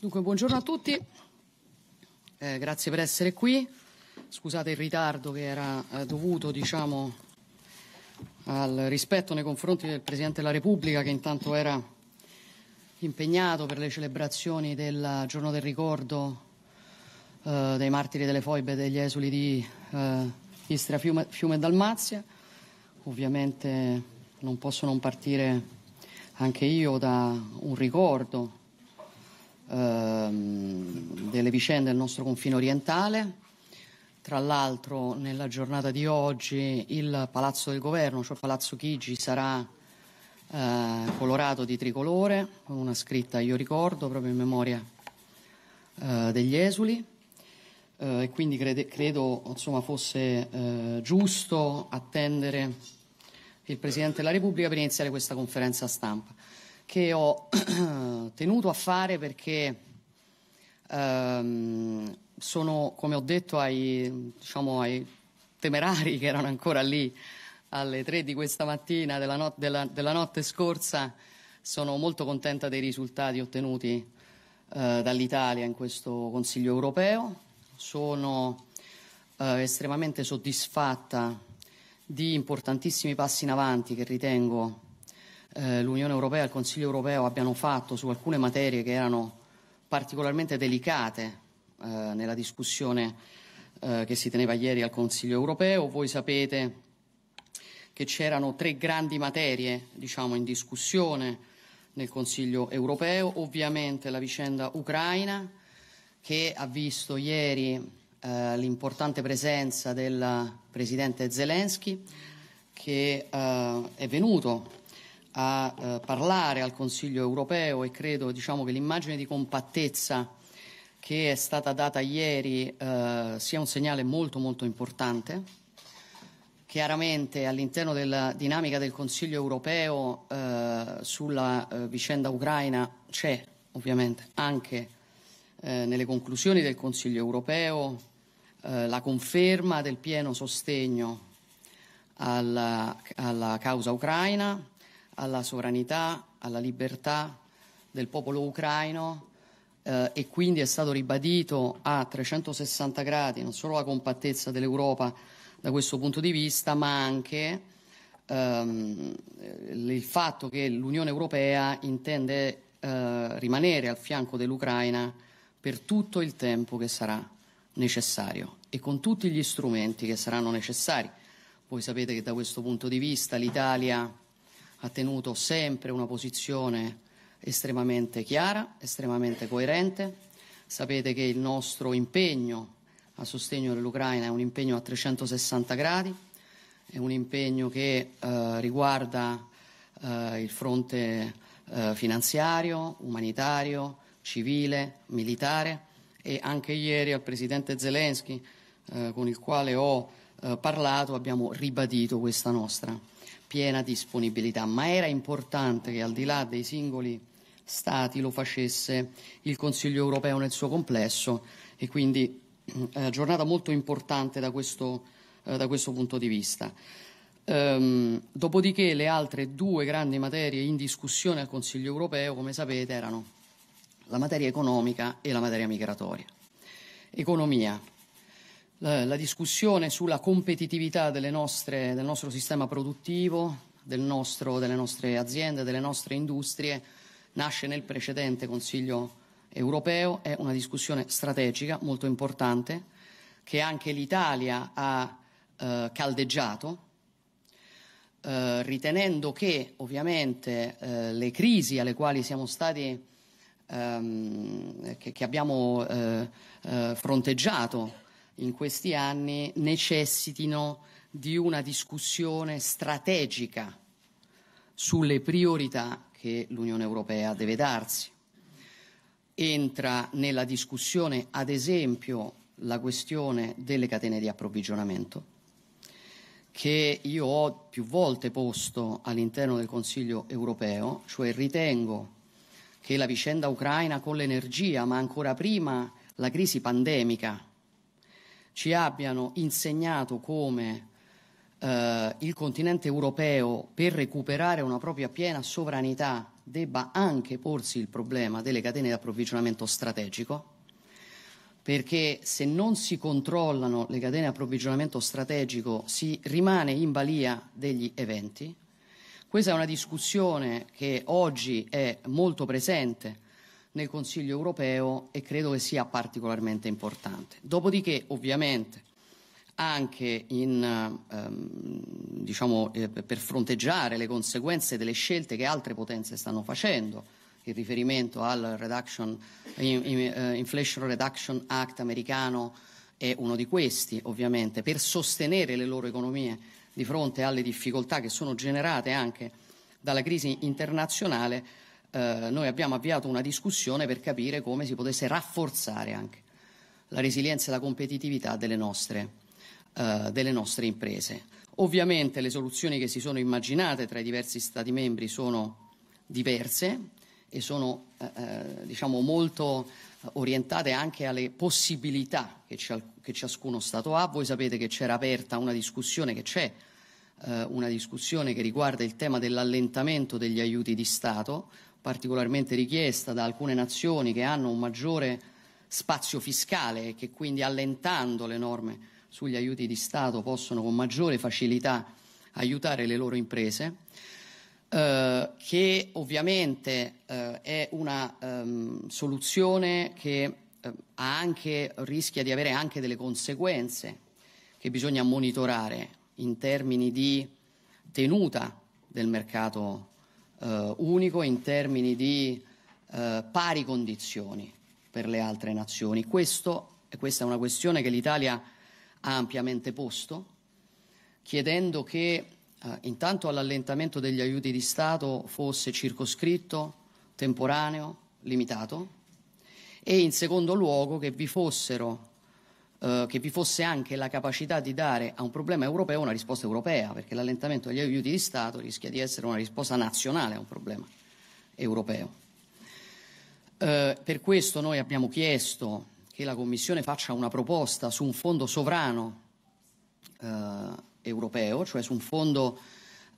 Dunque, buongiorno a tutti, eh, grazie per essere qui. Scusate il ritardo che era eh, dovuto diciamo, al rispetto nei confronti del Presidente della Repubblica che intanto era impegnato per le celebrazioni del giorno del ricordo eh, dei martiri delle foibe e degli esuli di eh, Istria, Fiume, Fiume e Dalmazia. Ovviamente non posso non partire anche io da un ricordo ehm, delle vicende del nostro confine orientale. Tra l'altro nella giornata di oggi il Palazzo del Governo, cioè Palazzo Chigi, sarà eh, colorato di tricolore, con una scritta, io ricordo, proprio in memoria eh, degli esuli. Eh, e quindi crede, credo insomma, fosse eh, giusto attendere il Presidente della Repubblica per iniziare questa conferenza stampa che ho tenuto a fare perché ehm, sono, come ho detto ai, diciamo, ai, temerari che erano ancora lì alle tre di questa mattina della, not- della, della notte scorsa, sono molto contenta dei risultati ottenuti eh, dall'Italia in questo Consiglio europeo. Sono eh, estremamente soddisfatta di importantissimi passi in avanti che ritengo eh, l'Unione Europea e il Consiglio Europeo abbiano fatto su alcune materie che erano particolarmente delicate eh, nella discussione eh, che si teneva ieri al Consiglio Europeo. Voi sapete che c'erano tre grandi materie diciamo, in discussione nel Consiglio Europeo, ovviamente la vicenda ucraina che ha visto ieri eh, l'importante presenza del Presidente Zelensky che eh, è venuto a eh, parlare al Consiglio europeo e credo diciamo, che l'immagine di compattezza che è stata data ieri eh, sia un segnale molto molto importante. Chiaramente all'interno della dinamica del Consiglio europeo eh, sulla eh, vicenda ucraina c'è ovviamente anche eh, nelle conclusioni del Consiglio europeo eh, la conferma del pieno sostegno alla, alla causa ucraina, alla sovranità, alla libertà del popolo ucraino eh, e quindi è stato ribadito a 360 gradi non solo la compattezza dell'Europa da questo punto di vista, ma anche ehm, eh, il fatto che l'Unione Europea intende eh, rimanere al fianco dell'Ucraina per tutto il tempo che sarà necessario e con tutti gli strumenti che saranno necessari. Voi sapete che da questo punto di vista l'Italia ha tenuto sempre una posizione estremamente chiara, estremamente coerente. Sapete che il nostro impegno a sostegno dell'Ucraina è un impegno a 360 gradi, è un impegno che eh, riguarda eh, il fronte eh, finanziario, umanitario, civile, militare e anche ieri al Presidente Zelensky eh, con il quale ho eh, parlato abbiamo ribadito questa nostra piena disponibilità, ma era importante che al di là dei singoli Stati lo facesse il Consiglio europeo nel suo complesso e quindi eh, giornata molto importante da questo, eh, da questo punto di vista. Ehm, dopodiché le altre due grandi materie in discussione al Consiglio europeo, come sapete, erano la materia economica e la materia migratoria. Economia la, discussione sulla competitività nostre, del nostro sistema produttivo, del nostro, delle nostre aziende, delle nostre industrie, nasce nel precedente Consiglio europeo, è una discussione strategica molto importante che anche l'Italia ha eh, caldeggiato, eh, ritenendo che ovviamente eh, le crisi alle quali siamo stati, ehm, che, che, abbiamo eh, eh, fronteggiato in questi anni necessitino di una discussione strategica sulle priorità che l'Unione Europea deve darsi. Entra nella discussione, ad esempio, la questione delle catene di approvvigionamento, che io ho più volte posto all'interno del Consiglio europeo, cioè ritengo che la vicenda ucraina con l'energia, ma ancora prima la crisi pandemica ci abbiano insegnato come eh, il continente europeo, per recuperare una propria piena sovranità, debba anche porsi il problema delle catene di approvvigionamento strategico, perché se non si controllano le catene di approvvigionamento strategico si rimane in balia degli eventi. Questa è una discussione che oggi è molto presente nel Consiglio europeo e credo che sia particolarmente importante. Dopodiché, ovviamente, anche in, ehm, diciamo, eh, per fronteggiare le conseguenze delle scelte che altre potenze stanno facendo, il riferimento al reduction, eh, Inflation Reduction Act americano è uno di questi, ovviamente, per sostenere le loro economie di fronte alle difficoltà che sono generate anche dalla crisi internazionale, eh, noi abbiamo avviato una discussione per capire come si potesse rafforzare anche la resilienza e la competitività delle nostre, eh, delle nostre imprese. Ovviamente le soluzioni che si sono immaginate tra i diversi Stati membri sono diverse e sono eh, eh diciamo molto eh, orientate anche alle possibilità che, che, ciascuno Stato ha. Voi sapete che c'era aperta una discussione, che c'è eh, una discussione che riguarda il tema dell'allentamento degli aiuti di Stato particolarmente richiesta da alcune nazioni che hanno un maggiore spazio fiscale e che quindi allentando le norme sugli aiuti di Stato possono con maggiore facilità aiutare le loro imprese, eh, che ovviamente eh, è una ehm, soluzione che eh, anche, rischia di avere anche delle conseguenze che bisogna monitorare in termini di tenuta del mercato eh, unico in termini di eh, pari condizioni per le altre nazioni. Questo, e questa è una questione che l'Italia ha ampiamente posto, chiedendo che eh, intanto all'allentamento degli aiuti di Stato fosse circoscritto, temporaneo, limitato e in secondo luogo che vi fossero eh, che vi fosse anche la capacità di dare a un problema europeo una risposta europea, perché l'allentamento degli aiuti di Stato rischia di essere una risposta nazionale a un problema europeo. Eh, per questo noi abbiamo chiesto che la Commissione faccia una proposta su un fondo sovrano eh, europeo, cioè su un fondo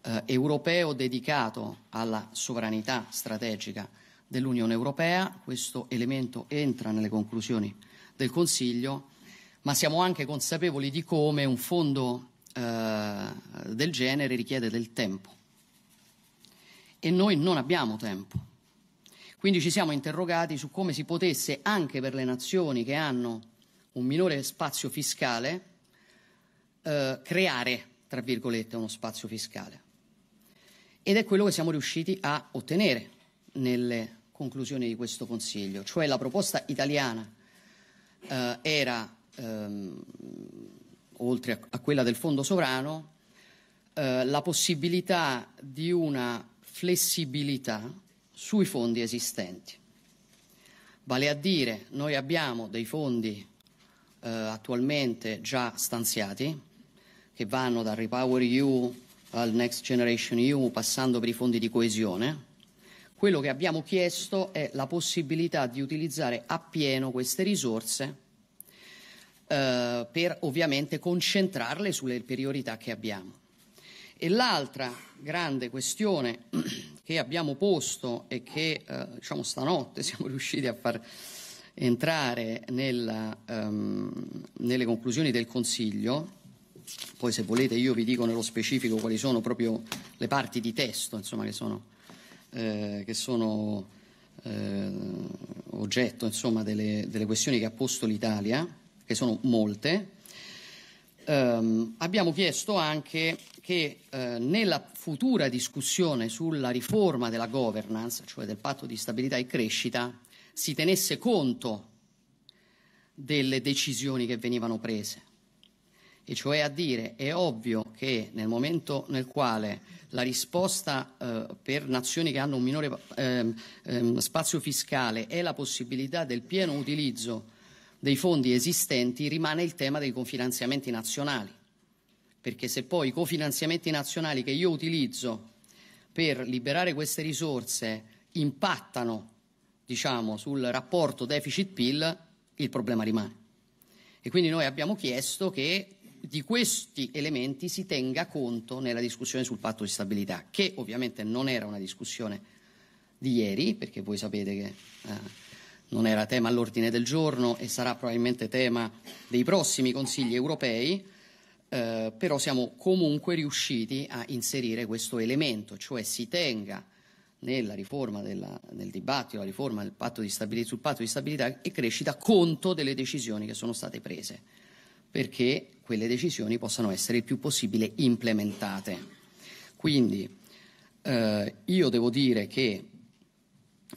eh, europeo dedicato alla sovranità strategica dell'Unione Europea. Questo elemento entra nelle conclusioni del Consiglio ma siamo anche consapevoli di come un fondo eh, del genere richiede del tempo. E noi non abbiamo tempo. Quindi ci siamo interrogati su come si potesse, anche per le nazioni che hanno un minore spazio fiscale, eh, creare, tra virgolette, uno spazio fiscale. Ed è quello che siamo riusciti a ottenere nelle conclusioni di questo Consiglio, cioè la proposta italiana eh, era ehm, oltre a, a, quella del fondo sovrano, eh, la possibilità di una flessibilità sui fondi esistenti. Vale a dire, noi abbiamo dei fondi eh, attualmente già stanziati, che vanno dal Repower EU al Next Generation EU, passando per i fondi di coesione. Quello che abbiamo chiesto è la possibilità di utilizzare appieno queste risorse eh, per ovviamente concentrarle sulle priorità che abbiamo. E l'altra grande questione che abbiamo posto e che eh, diciamo stanotte siamo riusciti a far entrare nella, um, nelle conclusioni del Consiglio, poi se volete io vi dico nello specifico quali sono proprio le parti di testo insomma, che sono, eh, che sono eh, oggetto insomma, delle, delle questioni che ha posto l'Italia, che sono molte, ehm, abbiamo chiesto anche che eh, nella futura discussione sulla riforma della governance, cioè del patto di stabilità e crescita, si tenesse conto delle decisioni che venivano prese. E cioè a dire è ovvio che nel momento nel quale la risposta eh, per nazioni che hanno un minore eh, spazio fiscale è la possibilità del pieno utilizzo dei fondi esistenti rimane il tema dei cofinanziamenti nazionali, perché se poi i cofinanziamenti nazionali che io utilizzo per liberare queste risorse impattano diciamo, sul rapporto deficit-PIL, il problema rimane. E quindi noi abbiamo chiesto che di questi elementi si tenga conto nella discussione sul patto di stabilità, che ovviamente non era una discussione di ieri, perché voi sapete che eh, non era tema all'ordine del giorno e sarà probabilmente tema dei prossimi consigli europei, eh, però siamo comunque riusciti a inserire questo elemento, cioè si tenga nella riforma della, nel dibattito, la riforma del patto sul patto di stabilità e crescita conto delle decisioni che sono state prese, perché quelle decisioni possano essere il più possibile implementate. Quindi eh, io devo dire che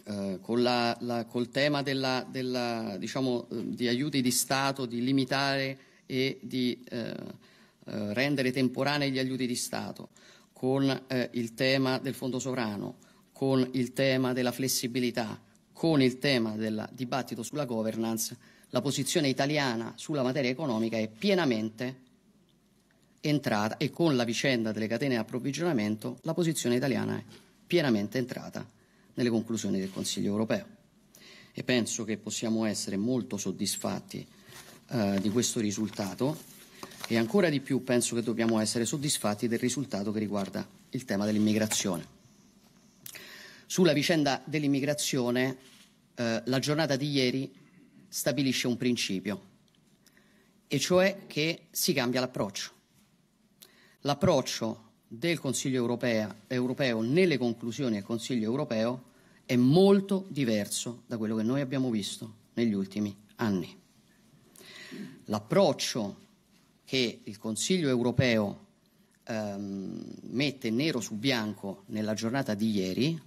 eh, con la, la, col tema della, della, diciamo, eh, di aiuti di Stato, di limitare e di eh, rendere temporanei gli aiuti di Stato, con il tema del fondo sovrano, con il tema della flessibilità, con il tema del dibattito sulla governance, la posizione italiana sulla materia economica è pienamente entrata e con la vicenda delle catene di approvvigionamento la posizione italiana è pienamente entrata nelle conclusioni del Consiglio europeo. E penso che possiamo essere molto soddisfatti eh, di questo risultato e ancora di più penso che dobbiamo essere soddisfatti del risultato che riguarda il tema dell'immigrazione. Sulla vicenda dell'immigrazione eh, la giornata di ieri stabilisce un principio, e cioè che si cambia l'approccio. L'approccio del Consiglio europea, europeo nelle conclusioni del Consiglio europeo è molto diverso da quello che noi abbiamo visto negli ultimi anni. L'approccio che il Consiglio europeo ehm, mette nero su bianco nella giornata di ieri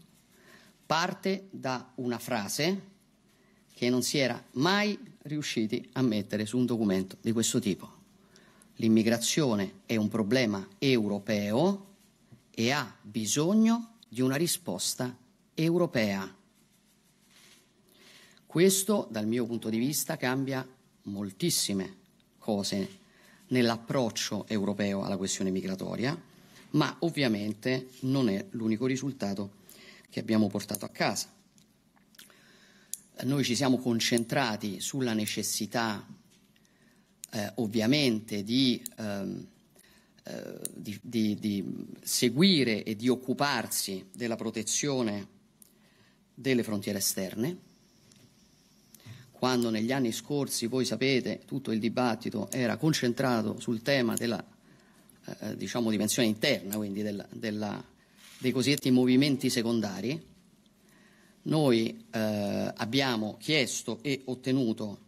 parte da una frase che non si era mai riusciti a mettere su un documento di questo tipo. L'immigrazione è un problema europeo e ha bisogno di una risposta europea. Questo, dal mio punto di vista, cambia moltissime cose nell'approccio europeo alla questione migratoria, ma ovviamente non è l'unico risultato che abbiamo portato a casa. Noi ci siamo concentrati sulla necessità eh, ovviamente di, ehm, eh, di, di, di, seguire e di occuparsi della protezione delle frontiere esterne. Quando negli anni scorsi, voi sapete, tutto il dibattito era concentrato sul tema della eh, eh diciamo, dimensione interna, quindi della, della, dei cosiddetti movimenti secondari, noi eh, abbiamo chiesto e ottenuto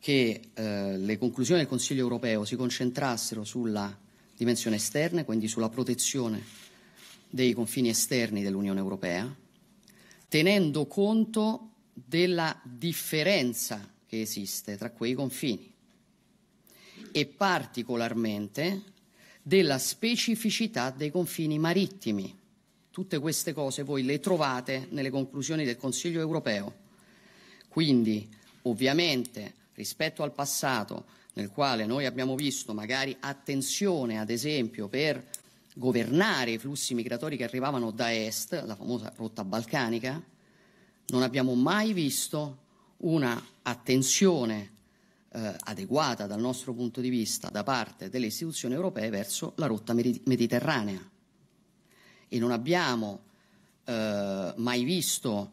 che eh, le conclusioni del Consiglio europeo si concentrassero sulla dimensione esterna, quindi sulla protezione dei confini esterni dell'Unione europea, tenendo conto della differenza che esiste tra quei confini e particolarmente della specificità dei confini marittimi. Tutte queste cose voi le trovate nelle conclusioni del Consiglio europeo. Quindi, ovviamente, rispetto al passato nel quale noi abbiamo visto magari attenzione ad esempio per governare i flussi migratori che arrivavano da est, la famosa rotta balcanica, non abbiamo mai visto una attenzione eh, adeguata dal nostro punto di vista da parte delle istituzioni europee verso la rotta mediterranea e non abbiamo eh, mai visto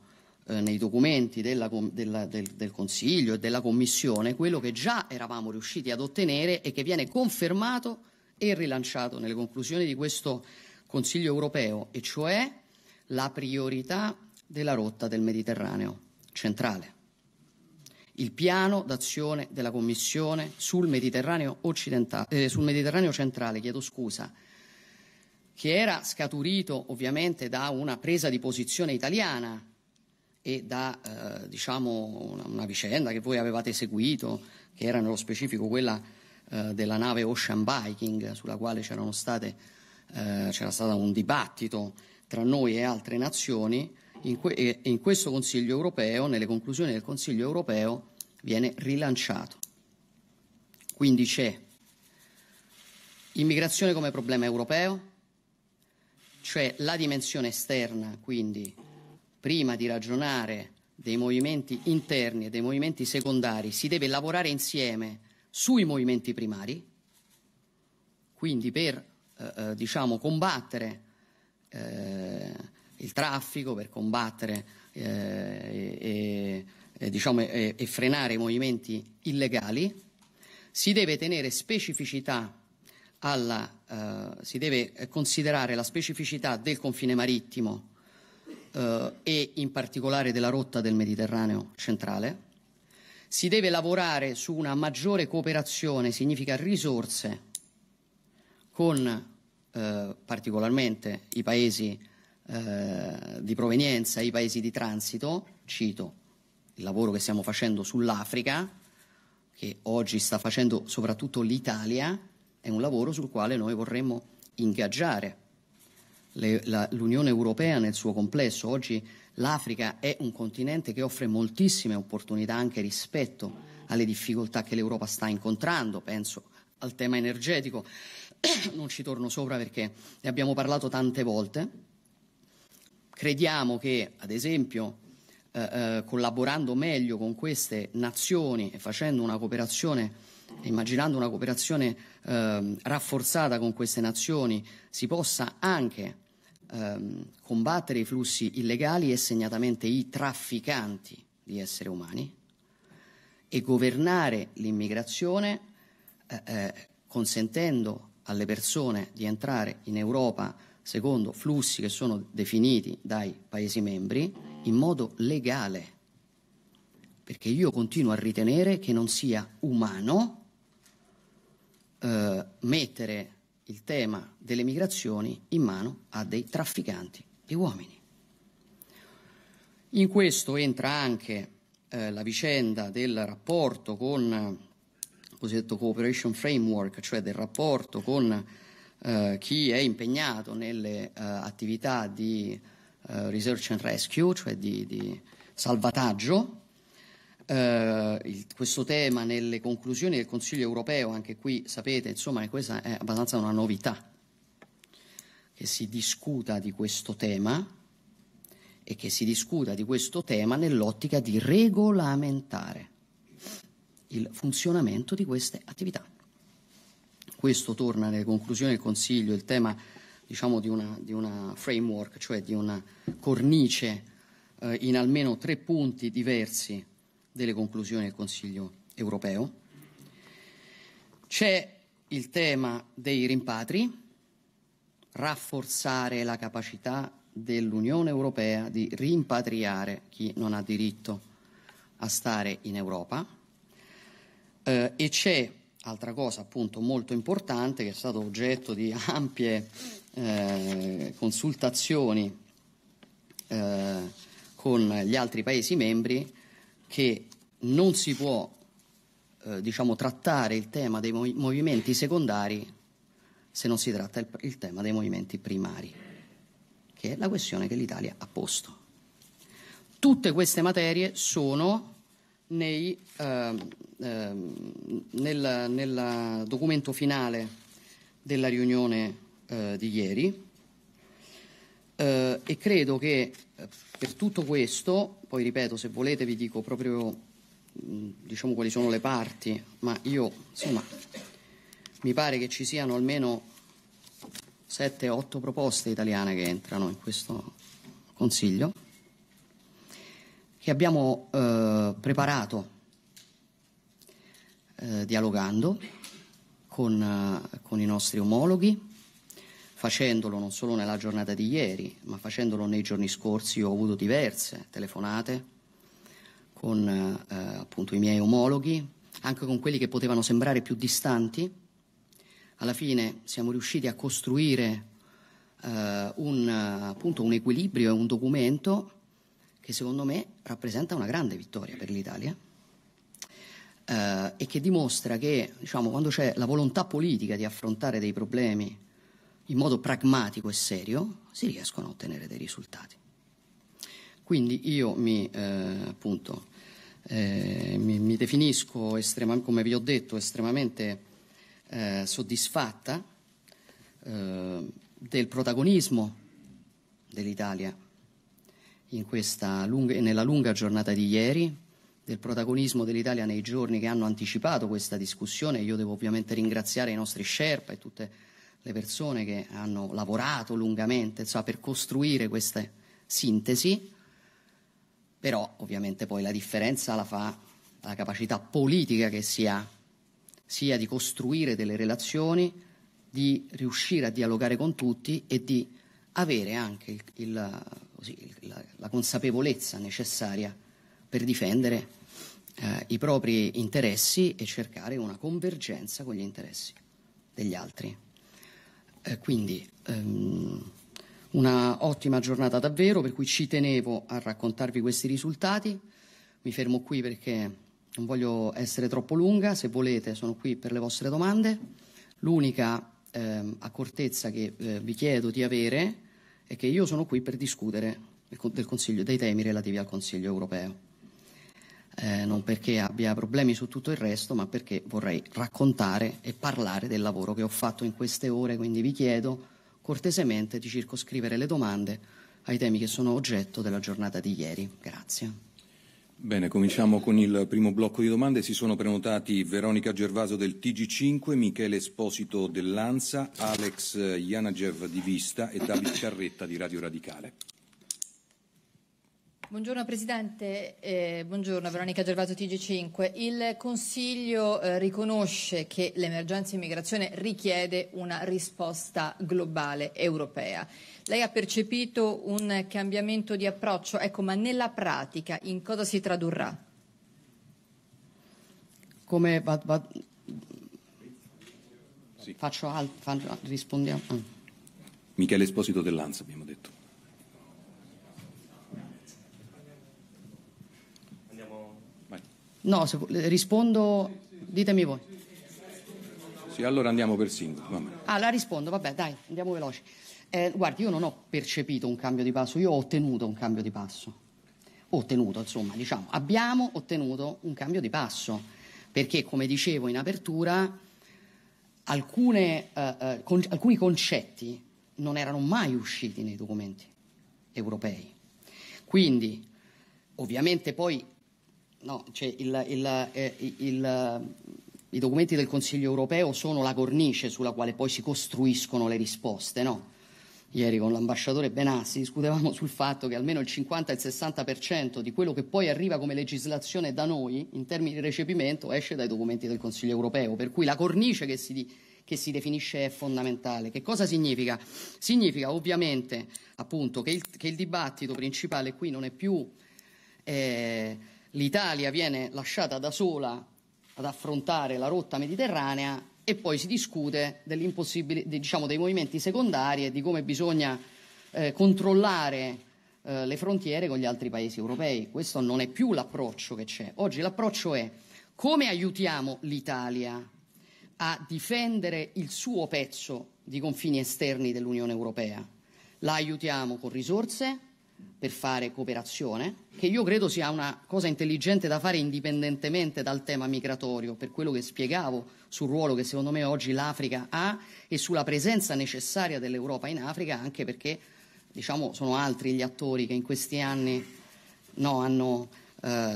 eh, nei documenti della, della, del, del, Consiglio e della Commissione quello che già eravamo riusciti ad ottenere e che viene confermato e rilanciato nelle conclusioni di questo Consiglio europeo, e cioè la priorità della rotta del Mediterraneo centrale. Il piano d'azione della Commissione sul Mediterraneo, eh, sul Mediterraneo centrale, scusa, che era scaturito ovviamente da una presa di posizione italiana e da eh, diciamo una, una, vicenda che voi avevate seguito, che era nello specifico quella eh, della nave Ocean Viking, sulla quale state, eh, c'era stato un dibattito tra noi e altre nazioni. In, que- e in questo Consiglio europeo, nelle conclusioni del Consiglio europeo, viene rilanciato. Quindi c'è immigrazione come problema europeo, c'è la dimensione esterna, quindi prima di ragionare dei movimenti interni e dei movimenti secondari, si deve lavorare insieme sui movimenti primari, quindi per eh, eh diciamo, combattere eh, il traffico, per combattere eh, e, e, diciamo, e, e frenare i movimenti illegali, si deve tenere specificità alla, eh, si deve considerare la specificità del confine marittimo eh, e in particolare della rotta del Mediterraneo centrale. Si deve lavorare su una maggiore cooperazione, significa risorse, con eh, particolarmente i paesi eh, di provenienza, i paesi di transito. Cito il lavoro che stiamo facendo sull'Africa, che oggi sta facendo soprattutto l'Italia, è un lavoro sul quale noi vorremmo ingaggiare le, la, l'Unione Europea nel suo complesso. Oggi l'Africa è un continente che offre moltissime opportunità anche rispetto alle difficoltà che l'Europa sta incontrando, penso al tema energetico, non ci torno sopra perché ne abbiamo parlato tante volte. Crediamo che, ad esempio, eh, eh collaborando meglio con queste nazioni e facendo una cooperazione immaginando una cooperazione eh, rafforzata con queste nazioni, si possa anche ehm, combattere i flussi illegali e segnatamente i trafficanti di esseri umani e governare l'immigrazione eh, eh, consentendo alle persone di entrare in Europa secondo flussi che sono definiti dai Paesi membri in modo legale. Perché io continuo a ritenere che non sia umano eh, mettere il tema delle migrazioni in mano a dei trafficanti di uomini. In questo entra anche eh, la vicenda del rapporto con il cosiddetto cooperation framework, cioè del rapporto con eh, chi è impegnato nelle eh, attività di eh, research and rescue, cioè di, di salvataggio, eh, il, questo tema nelle conclusioni del Consiglio europeo, anche qui sapete, insomma, questa è abbastanza una novità che si discuta di questo tema e che si discuta di questo tema nell'ottica di regolamentare il funzionamento di queste attività. Questo torna nelle conclusioni del Consiglio il tema diciamo, di, una, di una framework, cioè di una cornice eh, in almeno tre punti diversi delle conclusioni del Consiglio europeo. C'è il tema dei rimpatri, rafforzare la capacità dell'Unione Europea di rimpatriare chi non ha diritto a stare in Europa. Eh, e c'è, altra cosa appunto molto importante, che è stato oggetto di ampie eh, consultazioni eh, con gli altri Paesi membri, che non si può eh, diciamo, trattare il tema dei movimenti secondari se non si tratta il, il tema dei movimenti primari, che è la questione che l'Italia ha posto. Tutte queste materie sono nei, eh, eh, nel, nel, documento finale della riunione eh, di ieri eh, e credo che eh, per tutto questo, poi ripeto, se volete vi dico proprio mm, diciamo quali sono le parti, ma io insomma mi pare che ci siano almeno 7-8 proposte italiane che entrano in questo Consiglio, che abbiamo eh, preparato eh, dialogando con, eh, con i nostri omologhi facendolo non solo nella giornata di ieri, ma facendolo nei giorni scorsi, ho avuto diverse telefonate con eh, appunto i miei omologhi, anche con quelli che potevano sembrare più distanti. Alla fine siamo riusciti a costruire eh, un, appunto, un equilibrio e un documento che secondo me rappresenta una grande vittoria per l'Italia. Eh, e che dimostra che diciamo, quando c'è la volontà politica di affrontare dei problemi in modo pragmatico e serio, si riescono a ottenere dei risultati. Quindi io mi, eh, appunto, eh, mi, mi definisco, come vi ho detto, estremamente eh, soddisfatta eh, del protagonismo dell'Italia lunga, nella lunga giornata di ieri, del protagonismo dell'Italia nei giorni che hanno anticipato questa discussione. Io devo ovviamente ringraziare i nostri Sherpa e tutte le le persone che hanno lavorato lungamente insomma, per costruire queste sintesi, però ovviamente poi la differenza la fa la capacità politica che si ha, sia di costruire delle relazioni, di riuscire a dialogare con tutti e di avere anche il, il, così, la, la, consapevolezza necessaria per difendere eh, i propri interessi e cercare una convergenza con gli interessi degli altri. Eh, quindi ehm, una ottima giornata davvero, per cui ci tenevo a raccontarvi questi risultati. Mi fermo qui perché non voglio essere troppo lunga, se volete sono qui per le vostre domande. L'unica ehm, accortezza che eh, vi chiedo di avere è che io sono qui per discutere del, del dei temi relativi al Consiglio europeo eh, non perché abbia problemi su tutto il resto, ma perché vorrei raccontare e parlare del lavoro che ho fatto in queste ore, quindi vi chiedo cortesemente di circoscrivere le domande ai temi che sono oggetto della giornata di ieri. Grazie. Bene, cominciamo con il primo blocco di domande. Si sono prenotati Veronica Gervaso del TG5, Michele Esposito dell'ANSA, Alex Janagev di Vista e David Carretta di Radio Radicale. Buongiorno Presidente, eh, buongiorno Veronica Gervato TG5. Il Consiglio eh, riconosce che l'emergenza immigrazione richiede una risposta globale europea. Lei ha percepito un cambiamento di approccio, ecco, ma nella pratica in cosa si tradurrà? Come va, va... Sì. Faccio alt, rispondiamo. Ah. Michele Esposito dell'Ansa abbiamo No, se, rispondo, ditemi voi. Sì, allora andiamo per singolo. Vabbè. Ah, la rispondo, vabbè, dai, andiamo veloci. Eh, guardi, io non ho percepito un cambio di passo, io ho ottenuto un cambio di passo. Ottenuto, insomma, diciamo, abbiamo ottenuto un cambio di passo, perché come dicevo in apertura, alcune, eh, eh con, alcuni concetti non erano mai usciti nei documenti europei. Quindi, ovviamente poi No, cioè il, il, eh, il, i documenti del Consiglio europeo sono la cornice sulla quale poi si costruiscono le risposte, no? Ieri con l'ambasciatore Benassi discutevamo sul fatto che almeno il 50 e il 60% di quello che poi arriva come legislazione da noi in termini di recepimento esce dai documenti del Consiglio europeo, per cui la cornice che si, che si definisce è fondamentale. Che cosa significa? Significa ovviamente appunto, che, il, che il dibattito principale qui non è più eh, l'Italia viene lasciata da sola ad affrontare la rotta mediterranea e poi si discute diciamo, dei movimenti secondari e di come bisogna eh, controllare eh, le frontiere con gli altri paesi europei. Questo non è più l'approccio che c'è. Oggi l'approccio è come aiutiamo l'Italia a difendere il suo pezzo di confini esterni dell'Unione Europea. La aiutiamo con risorse, per fare cooperazione, che io credo sia una cosa intelligente da fare indipendentemente dal tema migratorio, per quello che spiegavo sul ruolo che secondo me oggi l'Africa ha e sulla presenza necessaria dell'Europa in Africa, anche perché diciamo, sono altri gli attori che in questi anni no, hanno, eh,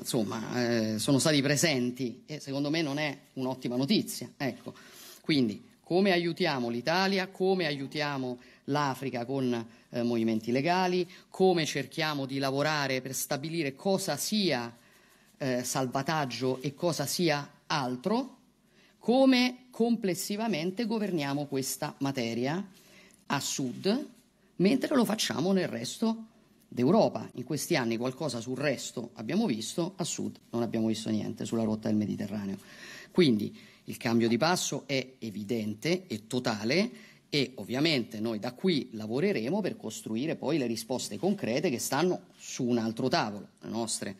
insomma, eh, sono stati presenti e secondo me non è un'ottima notizia. Ecco. Quindi come aiutiamo l'Italia, come aiutiamo l'Africa con eh, movimenti legali, come cerchiamo di lavorare per stabilire cosa sia eh, salvataggio e cosa sia altro, come complessivamente governiamo questa materia a sud, mentre lo facciamo nel resto d'Europa. In questi anni qualcosa sul resto abbiamo visto, a sud non abbiamo visto niente sulla rotta del Mediterraneo. Quindi il cambio di passo è evidente e totale e ovviamente noi da qui lavoreremo per costruire poi le risposte concrete che stanno su un altro tavolo. Le nostre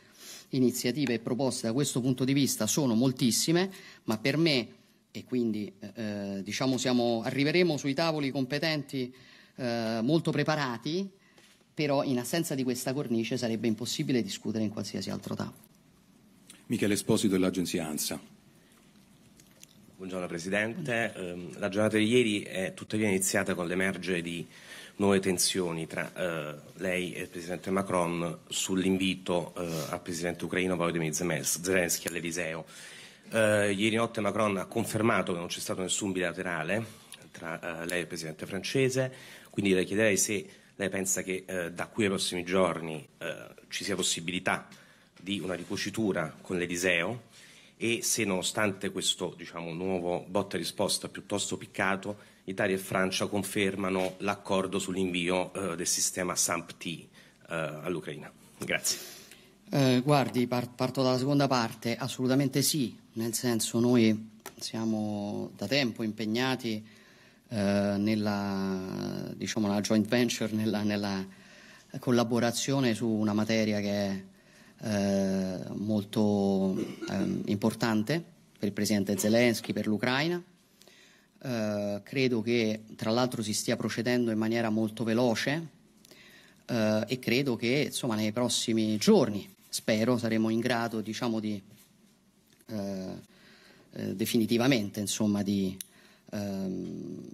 iniziative e proposte da questo punto di vista sono moltissime, ma per me, e quindi eh, eh diciamo siamo, arriveremo sui tavoli competenti eh, molto preparati, però in assenza di questa cornice sarebbe impossibile discutere in qualsiasi altro tavolo. Michele Esposito dell'agenzia ANSA. Buongiorno Presidente. Eh, la giornata di ieri è tuttavia iniziata con l'emergere di nuove tensioni tra eh, lei e il Presidente Macron sull'invito eh, al Presidente ucraino Volodymyr Zelensky all'Eliseo. Eh, ieri notte Macron ha confermato che non c'è stato nessun bilaterale tra eh, lei e il Presidente francese, quindi le chiederei se lei pensa che eh, da qui ai prossimi giorni ci sia possibilità di una ricucitura con l'Eliseo e se nonostante questo diciamo, nuovo botta risposta piuttosto piccato, Italia e Francia confermano l'accordo sull'invio eh, del sistema SAMP-T eh, all'Ucraina. Grazie. Eh, guardi, parto dalla seconda parte, assolutamente sì, nel senso noi siamo da tempo impegnati eh, nella, diciamo, joint venture, nella, nella, collaborazione su una materia che è eh, molto eh, importante per il presidente Zelensky, per l'Ucraina. Eh, credo che tra l'altro si stia procedendo in maniera molto veloce eh, e credo che insomma, nei prossimi giorni, spero, saremo in grado diciamo, di eh, definitivamente insomma, di ehm,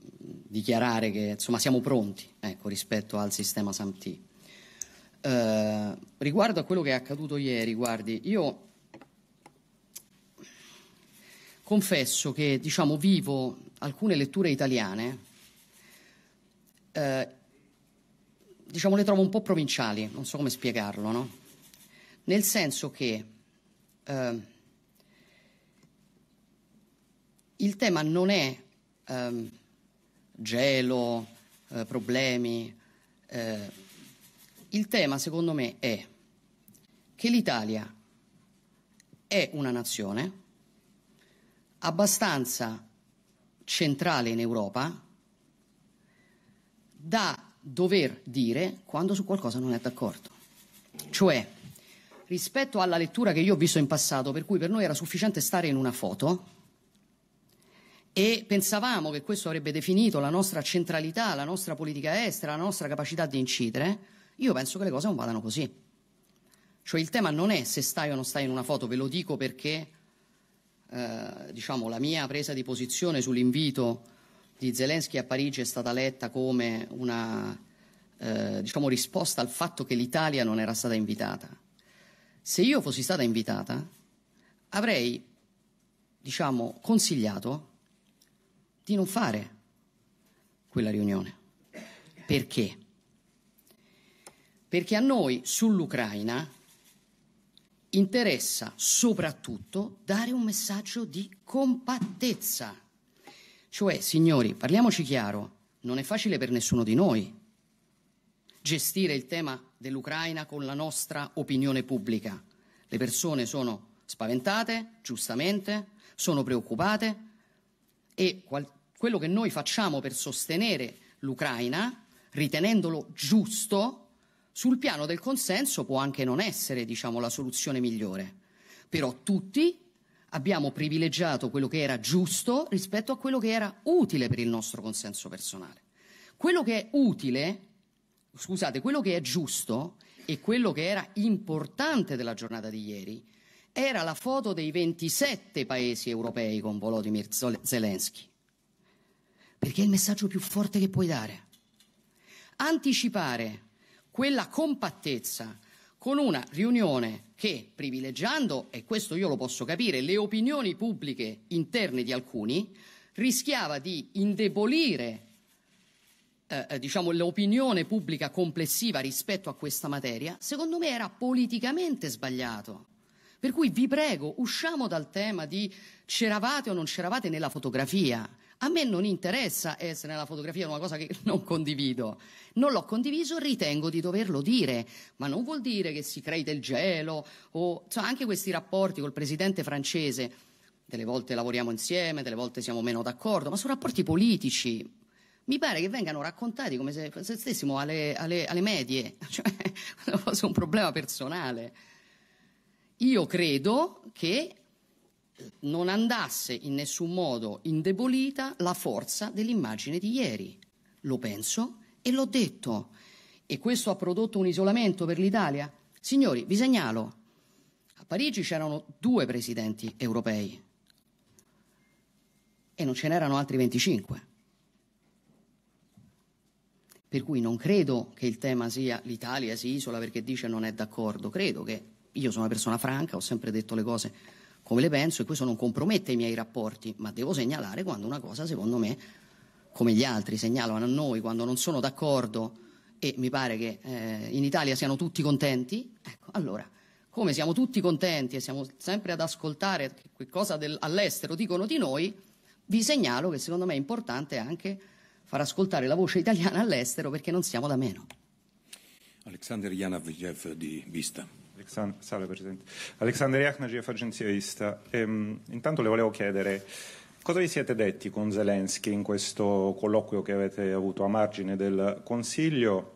dichiarare che insomma, siamo pronti ecco, rispetto al sistema SAMT. Eh, riguardo a quello che è accaduto ieri, guardi, io confesso che diciamo, vivo alcune letture italiane, eh, diciamo, le trovo un po' provinciali, non so come spiegarlo, no? Nel senso che eh, il tema non è ehm, eh, gelo, problemi, eh, il tema secondo me è che l'Italia è una nazione abbastanza centrale in Europa da dover dire quando su qualcosa non è d'accordo. Cioè, rispetto alla lettura che io ho visto in passato, per cui per noi era sufficiente stare in una foto, e pensavamo che questo avrebbe definito la nostra centralità, la nostra politica estera, la nostra capacità di incidere, io penso che le cose non vadano così. Cioè il tema non è se stai o non stai in una foto, ve lo dico perché eh, diciamo, la mia presa di posizione sull'invito di Zelensky a Parigi è stata letta come una eh, diciamo, risposta al fatto che l'Italia non era stata invitata. Se io fossi stata invitata avrei diciamo, consigliato di non fare quella riunione. Perché? perché a noi sull'Ucraina interessa soprattutto dare un messaggio di compattezza. Cioè, signori, parliamoci chiaro, non è facile per nessuno di noi gestire il tema dell'Ucraina con la nostra opinione pubblica. Le persone sono spaventate, giustamente, sono preoccupate e qual- quello che noi facciamo per sostenere l'Ucraina, ritenendolo giusto, sul piano del consenso può anche non essere diciamo, la soluzione migliore, però tutti abbiamo privilegiato quello che era giusto rispetto a quello che era utile per il nostro consenso personale. Quello che è utile, scusate, quello che è giusto e quello che era importante della giornata di ieri era la foto dei 27 paesi europei con Volodymyr Zelensky. Perché è il messaggio più forte che puoi dare. Anticipare quella compattezza con una riunione che, privilegiando, e questo io lo posso capire, le opinioni pubbliche interne di alcuni, rischiava di indebolire eh, eh, diciamo, l'opinione pubblica complessiva rispetto a questa materia, secondo me era politicamente sbagliato. Per cui vi prego, usciamo dal tema di c'eravate o non c'eravate nella fotografia. A me non interessa essere nella fotografia, è una cosa che non condivido. Non l'ho condiviso, ritengo di doverlo dire, ma non vuol dire che si crei del gelo o cioè anche questi rapporti col presidente francese. Delle volte lavoriamo insieme, delle volte siamo meno d'accordo, ma sono rapporti politici. Mi pare che vengano raccontati come se, se stessimo alle, alle, alle medie, cioè fosse un problema personale. Io credo che non andasse in nessun modo indebolita la forza dell'immagine di ieri. Lo penso e l'ho detto. E questo ha prodotto un isolamento per l'Italia? Signori, vi segnalo, a Parigi c'erano due presidenti europei e non ce n'erano altri 25. Per cui non credo che il tema sia l'Italia si isola perché dice non è d'accordo, credo che io sono una persona franca, ho sempre detto le cose come le penso e questo non compromette i miei rapporti, ma devo segnalare quando una cosa, secondo me, come gli altri segnalano a noi, quando non sono d'accordo e mi pare che eh, in Italia siano tutti contenti, ecco, allora, come siamo tutti contenti e siamo sempre ad ascoltare che cosa del, all'estero dicono di noi, vi segnalo che secondo me è importante anche far ascoltare la voce italiana all'estero perché non siamo da meno. Alexander Yanavyev di Vista salve Presidente. Alexander Yaknagiev, agenziaista. Ehm, intanto le volevo chiedere cosa vi siete detti con Zelensky in questo colloquio che avete avuto a margine del Consiglio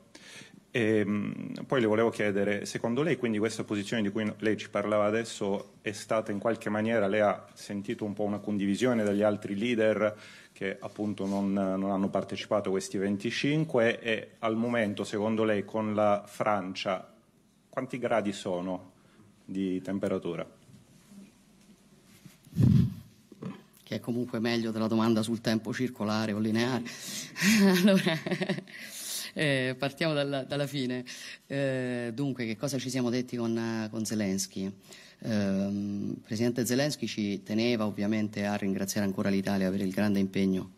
e ehm, poi le volevo chiedere, secondo lei quindi questa posizione di cui lei ci parlava adesso è stata in qualche maniera, lei ha sentito un po' una condivisione dagli altri leader che appunto non, non hanno partecipato a questi 25 e al momento secondo lei con la Francia quanti gradi sono di temperatura? Che è comunque meglio della domanda sul tempo circolare o lineare. allora, eh, partiamo dalla, dalla fine. Eh, dunque, che cosa ci siamo detti con, con Zelensky? Il ehm, Presidente Zelensky ci teneva ovviamente a ringraziare ancora l'Italia per il grande impegno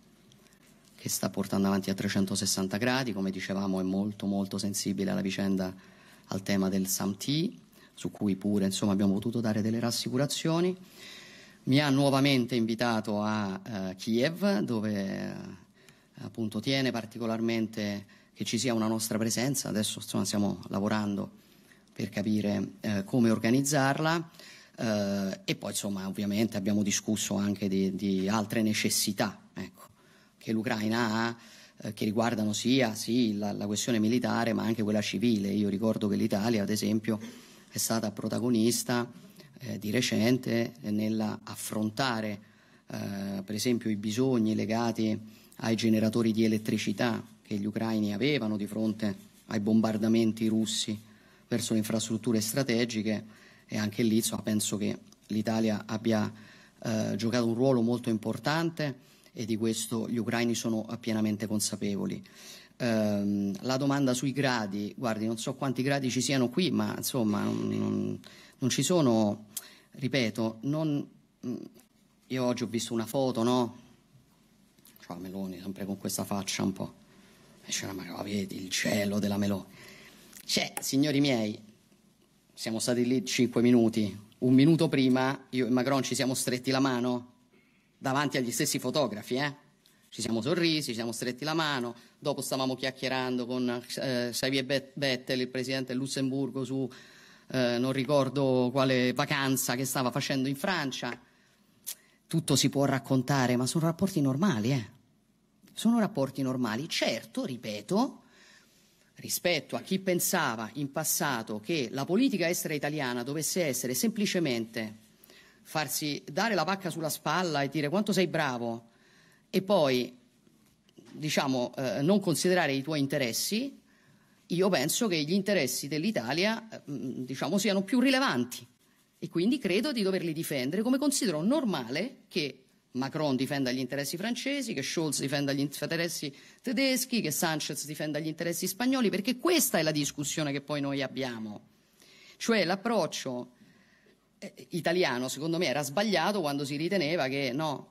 che sta portando avanti a 360 gradi, come dicevamo è molto molto sensibile alla vicenda al tema del SAMT, su cui pure insomma, abbiamo potuto dare delle rassicurazioni. Mi ha nuovamente invitato a eh, Kiev, dove eh, appunto tiene particolarmente che ci sia una nostra presenza. Adesso insomma, stiamo lavorando per capire eh, come organizzarla. Eh, e poi insomma ovviamente abbiamo discusso anche di, di altre necessità ecco, che l'Ucraina ha eh, che riguardano sia sì, la, la, questione militare ma anche quella civile. Io ricordo che l'Italia, ad esempio, è stata protagonista eh, di recente nell'affrontare, eh, per esempio, i bisogni legati ai generatori di elettricità che gli ucraini avevano di fronte ai bombardamenti russi verso le infrastrutture strategiche e anche lì so, penso che l'Italia abbia eh, giocato un ruolo molto importante e di questo gli ucraini sono pienamente consapevoli. Ehm, la domanda sui gradi, guardi, non so quanti gradi ci siano qui, ma insomma non, non, non ci sono, ripeto, non, mm, io oggi ho visto una foto, no? Ciao Meloni, sempre con questa faccia un po'. E c'era, ma vedi il cielo della Meloni. Cioè, signori miei, siamo stati lì 5 minuti, un minuto prima io e Macron ci siamo stretti la mano davanti agli stessi fotografi, eh? Ci siamo sorrisi, ci siamo stretti la mano, dopo stavamo chiacchierando con eh, Xavier Bettel, il presidente del Lussemburgo, su eh, non ricordo quale vacanza che stava facendo in Francia. Tutto si può raccontare, ma sono rapporti normali, eh? Sono rapporti normali. Certo, ripeto, rispetto a chi pensava in passato che la politica estera italiana dovesse essere semplicemente farsi dare la pacca sulla spalla e dire quanto sei bravo e poi diciamo, eh, non considerare i tuoi interessi, io penso che gli interessi dell'Italia eh, mm, diciamo, siano più rilevanti e quindi credo di doverli difendere come considero normale che Macron difenda gli interessi francesi, che Scholz difenda gli interessi tedeschi, che Sanchez difenda gli interessi spagnoli, perché questa è la discussione che poi noi abbiamo. Cioè l'approccio eh, italiano, secondo me, era sbagliato quando si riteneva che no,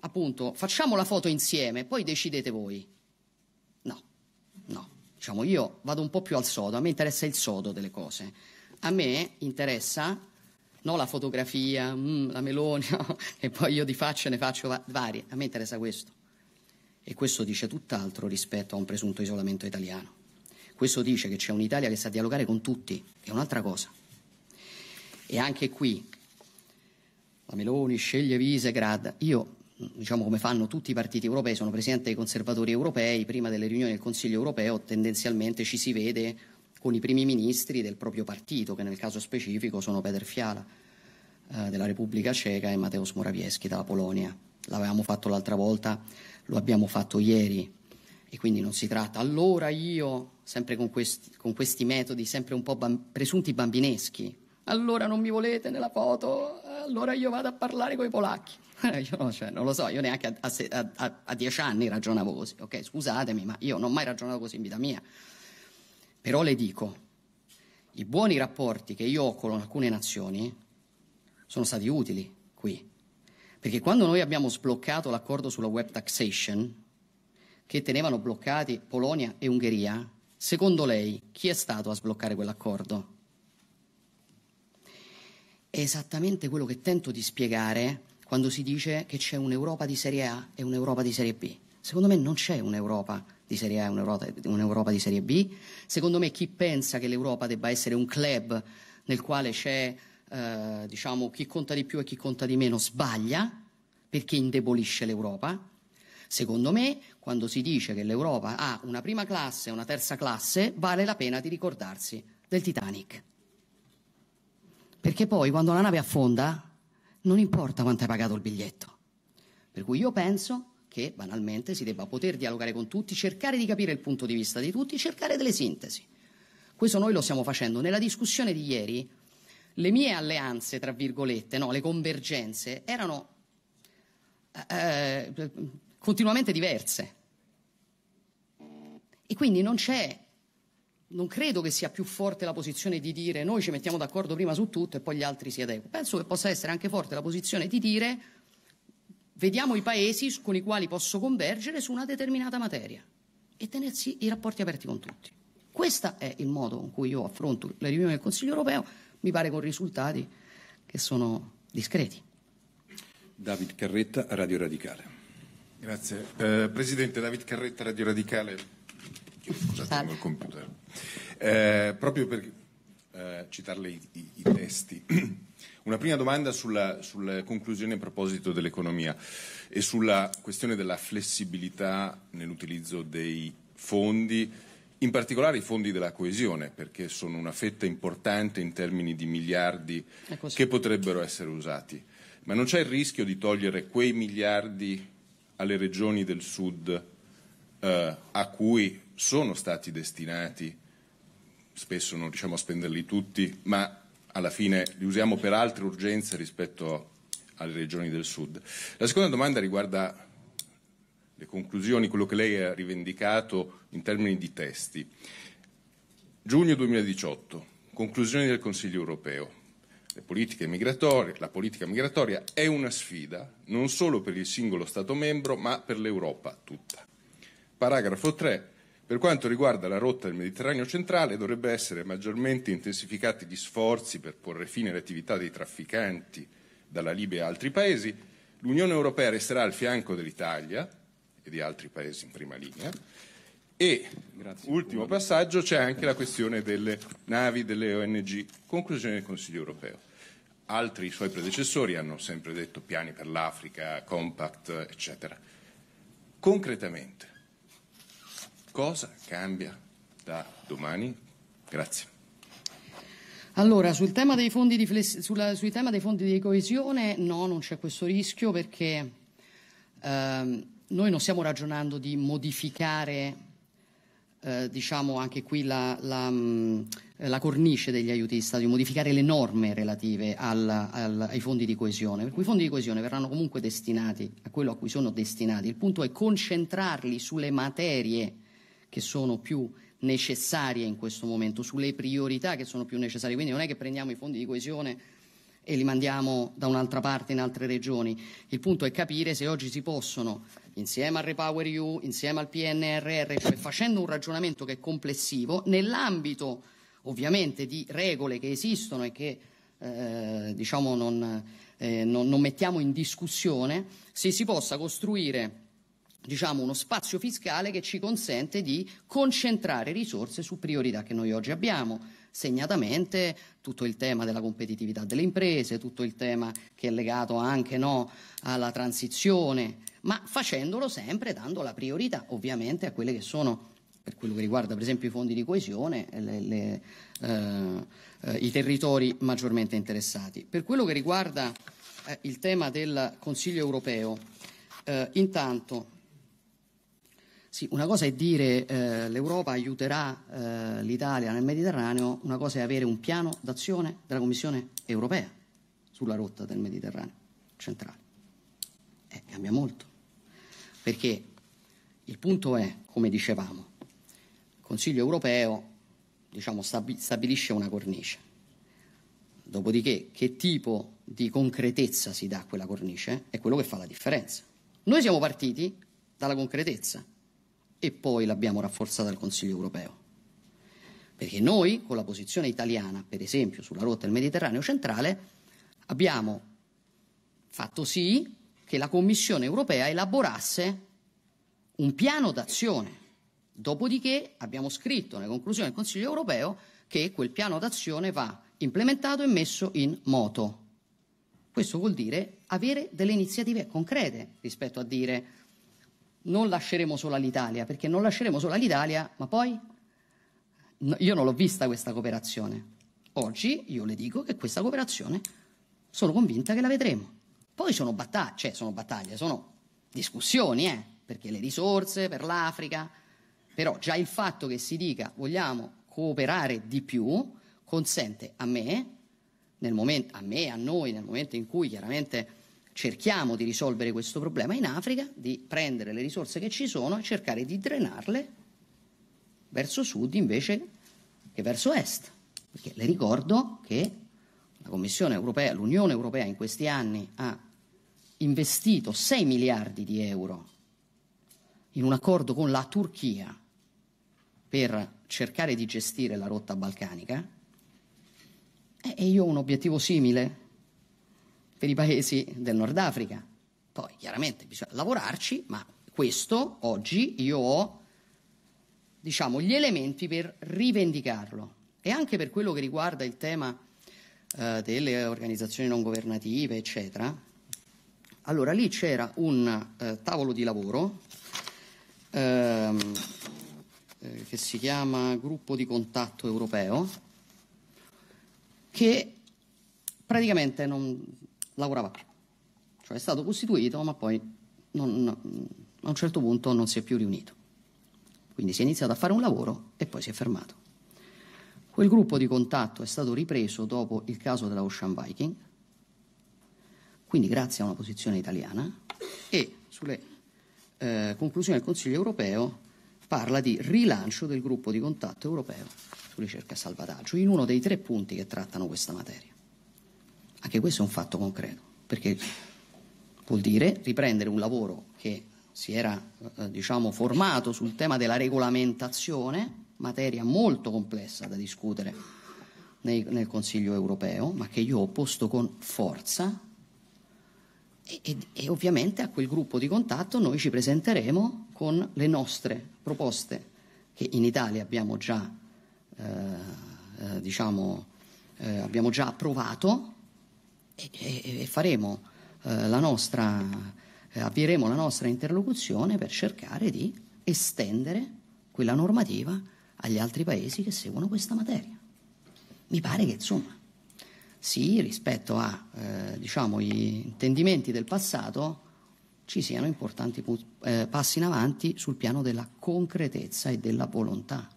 appunto, facciamo la foto insieme, poi decidete voi. No, no. Diciamo, io vado un po' più al sodo, a me interessa il sodo delle cose. A me interessa no, la fotografia, mm, la melonia, e poi io di facce ne faccio va- varie. A me interessa questo. E questo dice tutt'altro rispetto a un presunto isolamento italiano. Questo dice che c'è un'Italia che sa dialogare con tutti, è un'altra cosa. E anche qui la Meloni sceglie Visegrad. Io, diciamo come fanno tutti i partiti europei, sono presidente dei conservatori europei, prima delle riunioni del Consiglio europeo tendenzialmente ci si vede con i primi ministri del proprio partito, che nel caso specifico sono Peter Fiala eh, della Repubblica Ceca e Mateusz Morawiecki dalla Polonia. L'avevamo fatto l'altra volta, lo abbiamo fatto ieri e quindi non si tratta. Allora io, sempre con questi, con questi metodi, sempre un po' bam- presunti bambineschi, allora non mi volete nella foto, allora io vado a parlare con i polacchi. Eh, io cioè, non lo so, io neanche a, a, a, a, dieci anni ragionavo così, ok? Scusatemi, ma io non ho mai ragionato così in vita mia. Però le dico, i buoni rapporti che io ho con alcune nazioni sono stati utili qui. Perché quando noi abbiamo sbloccato l'accordo sulla web taxation, che tenevano bloccati Polonia e Ungheria, secondo lei chi è stato a sbloccare quell'accordo? È esattamente quello che tento di spiegare quando si dice che c'è un'Europa di serie A e un'Europa di serie B. Secondo me non c'è un'Europa di Serie A e un'Europa, un'Europa di Serie B. Secondo me chi pensa che l'Europa debba essere un club nel quale c'è eh, diciamo, chi conta di più e chi conta di meno sbaglia perché indebolisce l'Europa. Secondo me, quando si dice che l'Europa ha una prima classe e una terza classe, vale la pena di ricordarsi del Titanic. Perché poi quando la nave affonda non importa quanto hai pagato il biglietto. Per cui io penso che banalmente si debba poter dialogare con tutti, cercare di capire il punto di vista di tutti, cercare delle sintesi. Questo noi lo stiamo facendo. Nella discussione di ieri le mie alleanze, tra virgolette, no, le convergenze, erano eh, eh continuamente diverse. E quindi non c'è non credo che sia più forte la posizione di dire noi ci mettiamo d'accordo prima su tutto e poi gli altri si adeguano. Penso che possa essere anche forte la posizione di dire vediamo i paesi con i quali posso convergere su una determinata materia e tenersi i rapporti aperti con tutti. Questo è il modo con cui io affronto le riunioni del Consiglio europeo, mi pare con risultati che sono discreti. David Carretta, Radio Radicale. Grazie. Eh, Presidente David Carretta, Radio Radicale. Scusate, tengo il computer. Eh, proprio per eh, citarle i, i, i, testi. Una prima domanda sulla, sulla conclusione a proposito dell'economia e sulla questione della flessibilità nell'utilizzo dei fondi, in particolare i fondi della coesione, perché sono una fetta importante in termini di miliardi che potrebbero essere usati. Ma non c'è il rischio di togliere quei miliardi alle regioni del sud eh, a cui sono stati destinati, spesso non riusciamo a spenderli tutti, ma alla fine li usiamo per altre urgenze rispetto alle regioni del sud. La seconda domanda riguarda le conclusioni, quello che lei ha rivendicato in termini di testi. Giugno 2018, conclusioni del Consiglio europeo. Le politiche migratorie, la politica migratoria è una sfida non solo per il singolo Stato membro ma per l'Europa tutta. Paragrafo 3. Per quanto riguarda la rotta del Mediterraneo centrale, dovrebbero essere maggiormente intensificati gli sforzi per porre fine alle attività dei trafficanti dalla Libia a altri paesi. L'Unione Europea resterà al fianco dell'Italia e di altri paesi in prima linea. E, Grazie. ultimo passaggio, c'è anche la questione delle navi, delle ONG. Conclusione del Consiglio Europeo. Altri suoi predecessori hanno sempre detto piani per l'Africa, compact, eccetera. Concretamente, cosa cambia da domani? Grazie. Allora, sul tema dei fondi di, fless- sulla, tema dei fondi di coesione, no, non c'è questo rischio perché ehm, noi non stiamo ragionando di modificare, eh, diciamo anche qui la, la, la, cornice degli aiuti di Stato, di modificare le norme relative al, al, ai fondi di coesione. Per cui i fondi di coesione verranno comunque destinati a quello a cui sono destinati. Il punto è concentrarli sulle materie che sono più necessarie in questo momento, sulle priorità che sono più necessarie. Quindi non è che prendiamo i fondi di coesione e li mandiamo da un'altra parte in altre regioni. Il punto è capire se oggi si possono, insieme al Repower EU, insieme al PNRR, cioè facendo un ragionamento che è complessivo, nell'ambito ovviamente di regole che esistono e che eh, diciamo non, eh, non, non mettiamo in discussione, se si possa costruire diciamo, uno spazio fiscale che ci consente di concentrare risorse su priorità che noi oggi abbiamo, segnatamente tutto il tema della competitività delle imprese, tutto il tema che è legato anche no, alla transizione, ma facendolo sempre dando la priorità ovviamente a quelle che sono per quello che riguarda per esempio i fondi di coesione, le, le, eh, eh, i territori maggiormente interessati. Per quello che riguarda eh, il tema del Consiglio europeo, eh, intanto sì, una cosa è dire eh, l'Europa aiuterà eh, l'Italia nel Mediterraneo, una cosa è avere un piano d'azione della Commissione europea sulla rotta del Mediterraneo centrale. Eh, cambia molto, perché il punto è, come dicevamo, il Consiglio europeo diciamo, stabilisce una cornice, dopodiché che tipo di concretezza si dà a quella cornice è quello che fa la differenza. Noi siamo partiti dalla concretezza e poi l'abbiamo rafforzata al Consiglio europeo. Perché noi, con la posizione italiana, per esempio, sulla rotta del Mediterraneo centrale, abbiamo fatto sì che la Commissione europea elaborasse un piano d'azione. Dopodiché abbiamo scritto nelle conclusioni del Consiglio europeo che quel piano d'azione va implementato e messo in moto. Questo vuol dire avere delle iniziative concrete rispetto a dire non lasceremo sola l'Italia, perché non lasceremo sola l'Italia, ma poi no, io non l'ho vista questa cooperazione. Oggi io le dico che questa cooperazione sono convinta che la vedremo. Poi sono battaglie, cioè sono battaglie, sono discussioni, eh, perché le risorse per l'Africa, però già il fatto che si dica vogliamo cooperare di più consente a me, momento, a me, a noi, nel momento in cui chiaramente cerchiamo di risolvere questo problema in Africa, di prendere le risorse che ci sono e cercare di drenarle verso sud invece che verso est. Perché le ricordo che la Commissione Europea, l'Unione Europea in questi anni ha investito 6 miliardi di euro in un accordo con la Turchia per cercare di gestire la rotta balcanica. E io ho un obiettivo simile per i paesi del Nord Africa. Poi chiaramente bisogna lavorarci, ma questo oggi io ho diciamo, gli elementi per rivendicarlo e anche per quello che riguarda il tema eh, delle organizzazioni non governative, eccetera. Allora lì c'era un eh, tavolo di lavoro ehm, eh, che si chiama Gruppo di contatto europeo che praticamente non, lavorava qui. Cioè è stato costituito, ma poi non, a un certo punto non si è più riunito. Quindi si è iniziato a fare un lavoro e poi si è fermato. Quel gruppo di contatto è stato ripreso dopo il caso della Ocean Viking, quindi grazie a una posizione italiana, e sulle eh, conclusioni del Consiglio europeo parla di rilancio del gruppo di contatto europeo su ricerca e salvataggio, in uno dei tre punti che trattano questa materia. Anche questo è un fatto concreto, perché vuol dire riprendere un lavoro che si era eh, diciamo, formato sul tema della regolamentazione, materia molto complessa da discutere nei, nel Consiglio europeo, ma che io ho posto con forza e, e, e ovviamente a quel gruppo di contatto noi ci presenteremo con le nostre proposte che in Italia abbiamo già, eh, eh, diciamo, eh abbiamo già approvato e, e faremo eh, la nostra, eh, avvieremo la nostra interlocuzione per cercare di estendere quella normativa agli altri paesi che seguono questa materia. Mi pare che insomma, sì, rispetto a eh, diciamo, gli intendimenti del passato, ci siano importanti eh, passi in avanti sul piano della concretezza e della volontà.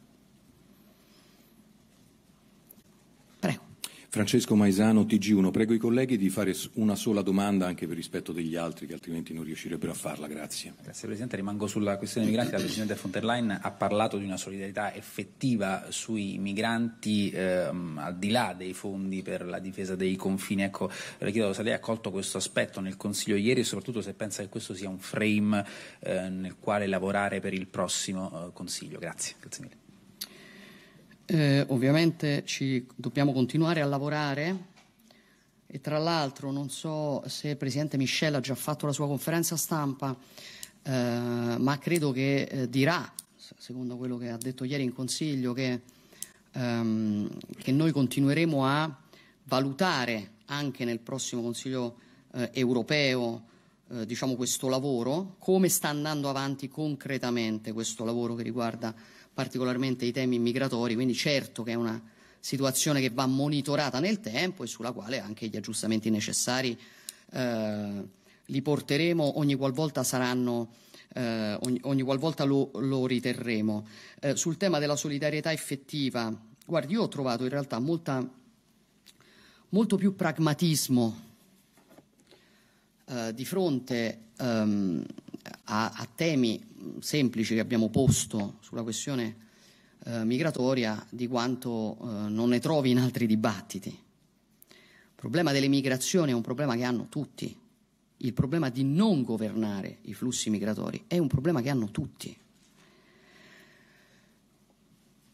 Francesco Maisano, TG1. Prego i colleghi di fare una sola domanda anche per rispetto degli altri che altrimenti non riuscirebbero a farla. Grazie. Grazie Presidente. Rimango sulla questione dei migranti. La Presidente von der Leyen ha parlato di una solidarietà effettiva sui migranti ehm, al di là dei fondi per la difesa dei confini. Ecco, le chiedo se lei ha colto questo aspetto nel Consiglio ieri e soprattutto se pensa che questo sia un frame eh, nel quale lavorare per il prossimo eh, Consiglio. Grazie. Grazie mille. Eh, ovviamente ci, dobbiamo continuare a lavorare e tra l'altro non so se il Presidente Michel ha già fatto la sua conferenza stampa, eh, ma credo che eh, dirà, secondo quello che ha detto ieri in Consiglio, che, ehm, che noi continueremo a valutare anche nel prossimo Consiglio eh, europeo eh, diciamo questo lavoro, come sta andando avanti concretamente questo lavoro che riguarda particolarmente i temi migratori, quindi certo che è una situazione che va monitorata nel tempo e sulla quale anche gli aggiustamenti necessari eh, li porteremo ogni qualvolta saranno eh, ogni, ogni, qualvolta lo, lo riterremo. Eh, sul tema della solidarietà effettiva, guardi, io ho trovato in realtà molta, molto più pragmatismo eh, di fronte ehm, a, a, temi semplice che abbiamo posto sulla questione eh, migratoria di quanto eh, non ne trovi in altri dibattiti. Il problema delle migrazioni è un problema che hanno tutti. Il problema di non governare i flussi migratori è un problema che hanno tutti.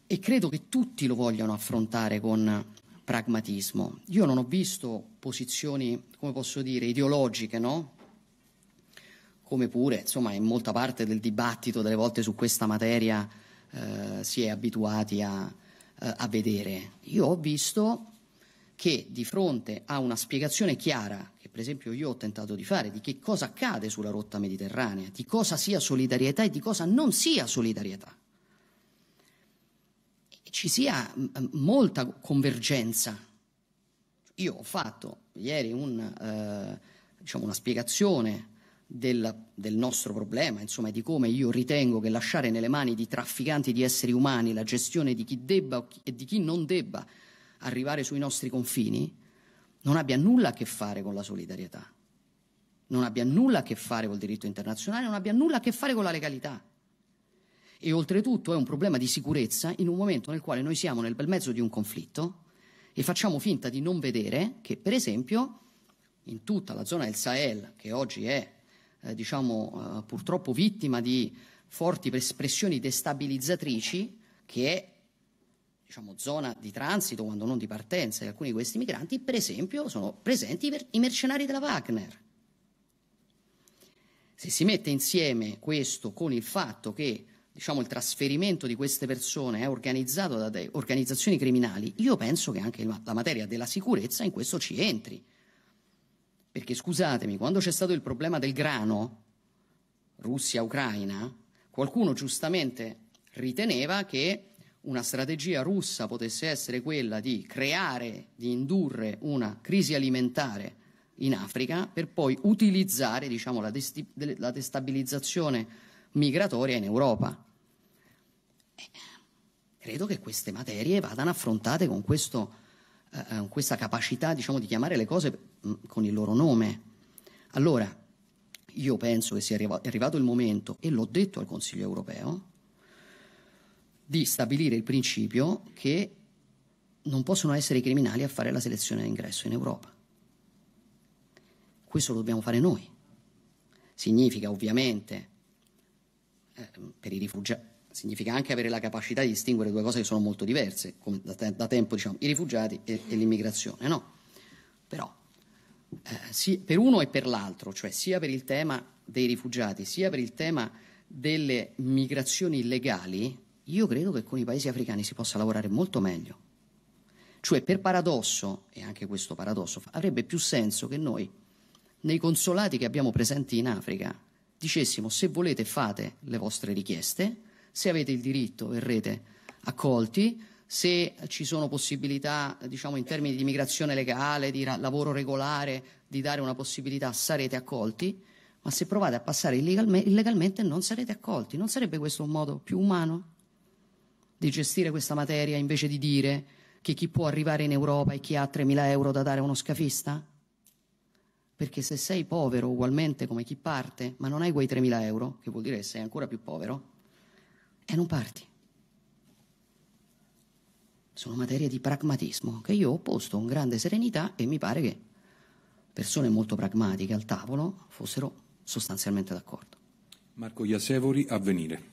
E credo che tutti lo vogliano affrontare con pragmatismo. Io non ho visto posizioni, come posso dire, ideologiche, no? come pure insomma, in molta parte del dibattito delle volte su questa materia eh, si è abituati a, eh, a vedere. Io ho visto che di fronte a una spiegazione chiara, che per esempio io ho tentato di fare, di che cosa accade sulla rotta mediterranea, di cosa sia solidarietà e di cosa non sia solidarietà, ci sia mm, mm, molta convergenza. Io ho fatto ieri un, eh, diciamo una spiegazione della, del nostro problema, insomma, di come io ritengo che lasciare nelle mani di trafficanti di esseri umani la gestione di chi debba e di chi non debba arrivare sui nostri confini non abbia nulla a che fare con la solidarietà, non abbia nulla a che fare col diritto internazionale, non abbia nulla a che fare con la legalità. E oltretutto è un problema di sicurezza in un momento nel quale noi siamo nel bel mezzo di un conflitto e facciamo finta di non vedere che, per esempio, in tutta la zona del Sahel, che oggi è eh, diciamo, eh, purtroppo vittima di forti pressioni destabilizzatrici che è diciamo, zona di transito, quando non di partenza, di alcuni di questi migranti, per esempio sono presenti i mercenari della Wagner. Se si mette insieme questo con il fatto che diciamo, il trasferimento di queste persone è organizzato da organizzazioni criminali, io penso che anche la materia della sicurezza in questo ci entri. Perché scusatemi, quando c'è stato il problema del grano, Russia-Ucraina, qualcuno giustamente riteneva che una strategia russa potesse essere quella di creare, di indurre una crisi alimentare in Africa per poi utilizzare diciamo, la, la, destabilizzazione migratoria in Europa. E eh, credo che queste materie vadano affrontate con questo eh, eh, questa capacità diciamo, di chiamare le cose mm, con il loro nome. Allora, io penso che sia arrivato il momento, e l'ho detto al Consiglio europeo, di stabilire il principio che non possono essere i criminali a fare la selezione d'ingresso in Europa. Questo lo dobbiamo fare noi. Significa ovviamente eh, per i rifugiati significa anche avere la capacità di distinguere due cose che sono molto diverse, come da, te- da tempo diciamo, i rifugiati e, e l'immigrazione, no? Però eh, sì, per uno e per l'altro, cioè sia per il tema dei rifugiati sia per il tema delle migrazioni illegali, io credo che con i paesi africani si possa lavorare molto meglio. Cioè, per paradosso, e anche questo paradosso, avrebbe più senso che noi, nei consolati che abbiamo presenti in Africa, dicessimo se volete fate le vostre richieste, se avete il diritto verrete accolti, se ci sono possibilità, diciamo in termini di migrazione legale, di lavoro regolare, di dare una possibilità, sarete accolti, ma se provate a passare illegalmente non sarete accolti. Non sarebbe questo un modo più umano di gestire questa materia invece di dire che chi può arrivare in Europa e chi ha 3.000 euro da dare a uno scafista? Perché se sei povero ugualmente come chi parte, ma non hai quei 3.000 euro, che vuol dire che sei ancora più povero, e non parti. Sono materie di pragmatismo che io ho posto con grande serenità e mi pare che persone molto pragmatiche al tavolo fossero sostanzialmente d'accordo. Marco Iasevori, avvenire.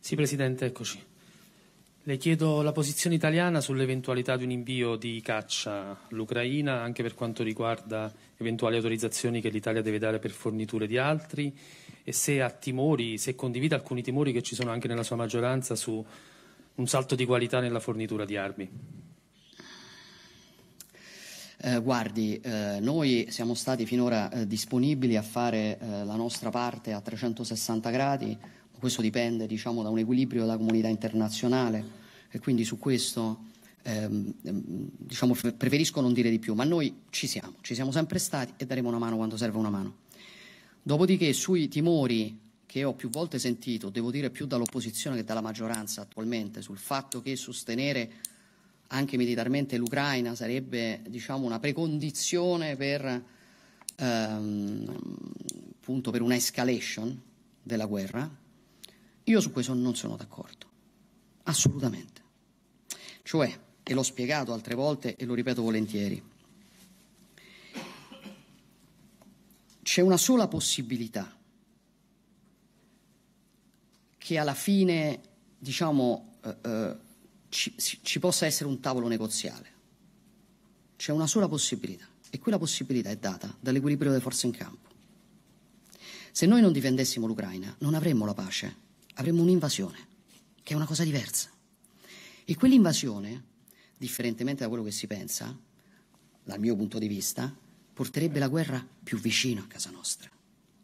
Sì, Presidente, eccoci. Le chiedo la posizione italiana sull'eventualità di un invio di caccia all'Ucraina, anche per quanto riguarda eventuali autorizzazioni che l'Italia deve dare per forniture di altri e se ha timori, se condivide alcuni timori che ci sono anche nella sua maggioranza su un salto di qualità nella fornitura di armi. Eh, guardi, eh, noi siamo stati finora eh, disponibili a fare eh, la nostra parte a 360 gradi questo dipende diciamo, da un equilibrio della comunità internazionale e quindi su questo ehm, ehm diciamo, preferisco non dire di più, ma noi ci siamo, ci siamo sempre stati e daremo una mano quando serve una mano. Dopodiché sui timori che ho più volte sentito, devo dire più dall'opposizione che dalla maggioranza attualmente, sul fatto che sostenere anche militarmente l'Ucraina sarebbe diciamo, una precondizione per, ehm, per una escalation della guerra, io su questo non sono d'accordo, assolutamente. Cioè, e l'ho spiegato altre volte e lo ripeto volentieri, c'è una sola possibilità che alla fine, diciamo, eh, eh, ci, ci possa essere un tavolo negoziale. C'è una sola possibilità e quella possibilità è data dall'equilibrio delle forze in campo. Se noi non difendessimo l'Ucraina non avremmo la pace avremmo un'invasione, che è una cosa diversa. E quell'invasione, differentemente da quello che si pensa, dal mio punto di vista, porterebbe la guerra più vicino a casa nostra,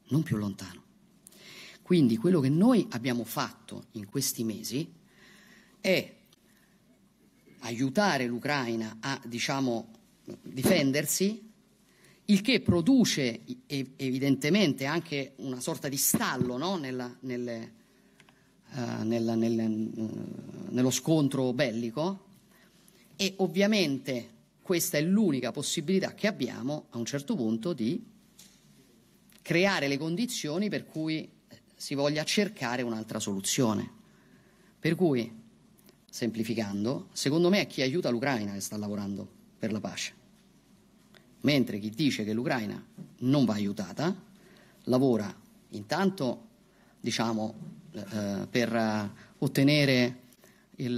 non più lontano. Quindi quello che noi abbiamo fatto in questi mesi è aiutare l'Ucraina a diciamo, difendersi, il che produce evidentemente anche una sorta di stallo no? Nella, nelle, eh, nel, nel, eh, nello scontro bellico e ovviamente questa è l'unica possibilità che abbiamo a un certo punto di creare le condizioni per cui si voglia cercare un'altra soluzione. Per cui, semplificando, secondo me è chi aiuta l'Ucraina che sta lavorando per la pace, mentre chi dice che l'Ucraina non va aiutata lavora intanto, diciamo, eh, per eh, ottenere il,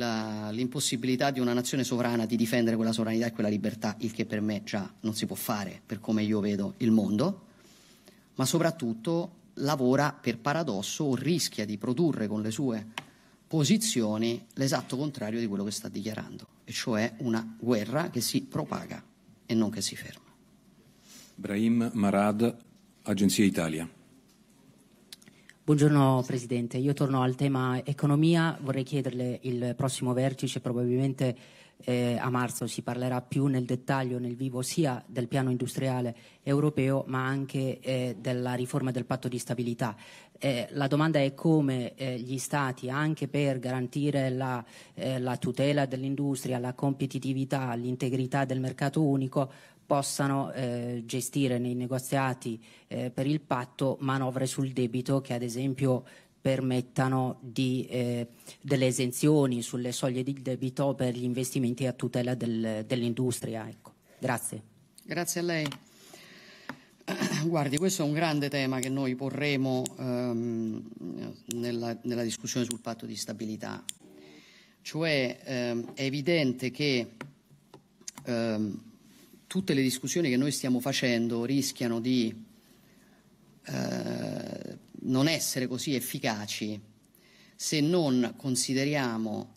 l'impossibilità di una nazione sovrana di difendere quella sovranità e quella libertà, il che per me già non si può fare per come io vedo il mondo, ma soprattutto lavora per paradosso o rischia di produrre con le sue posizioni l'esatto contrario di quello che sta dichiarando, e cioè una guerra che si propaga e non che si ferma. Brahim Marad, Agenzia Italia. Buongiorno Presidente, io torno al tema economia, vorrei chiederle il prossimo vertice, probabilmente eh, a marzo si parlerà più nel dettaglio, nel vivo, sia del piano industriale europeo ma anche eh, della riforma del patto di stabilità. Eh, la domanda è come eh, gli Stati, anche per garantire la, eh, la tutela dell'industria, la competitività, l'integrità del mercato unico, possano eh, gestire nei negoziati eh, per il patto manovre sul debito che ad esempio permettano di, eh, delle esenzioni sulle soglie di debito per gli investimenti a tutela del, dell'industria. Ecco. Grazie. Grazie a lei. Guardi, questo è un grande tema che noi porremo ehm, nella, nella, discussione sul patto di stabilità. Cioè ehm, è evidente che ehm, tutte le discussioni che noi stiamo facendo rischiano di eh, non essere così efficaci se non consideriamo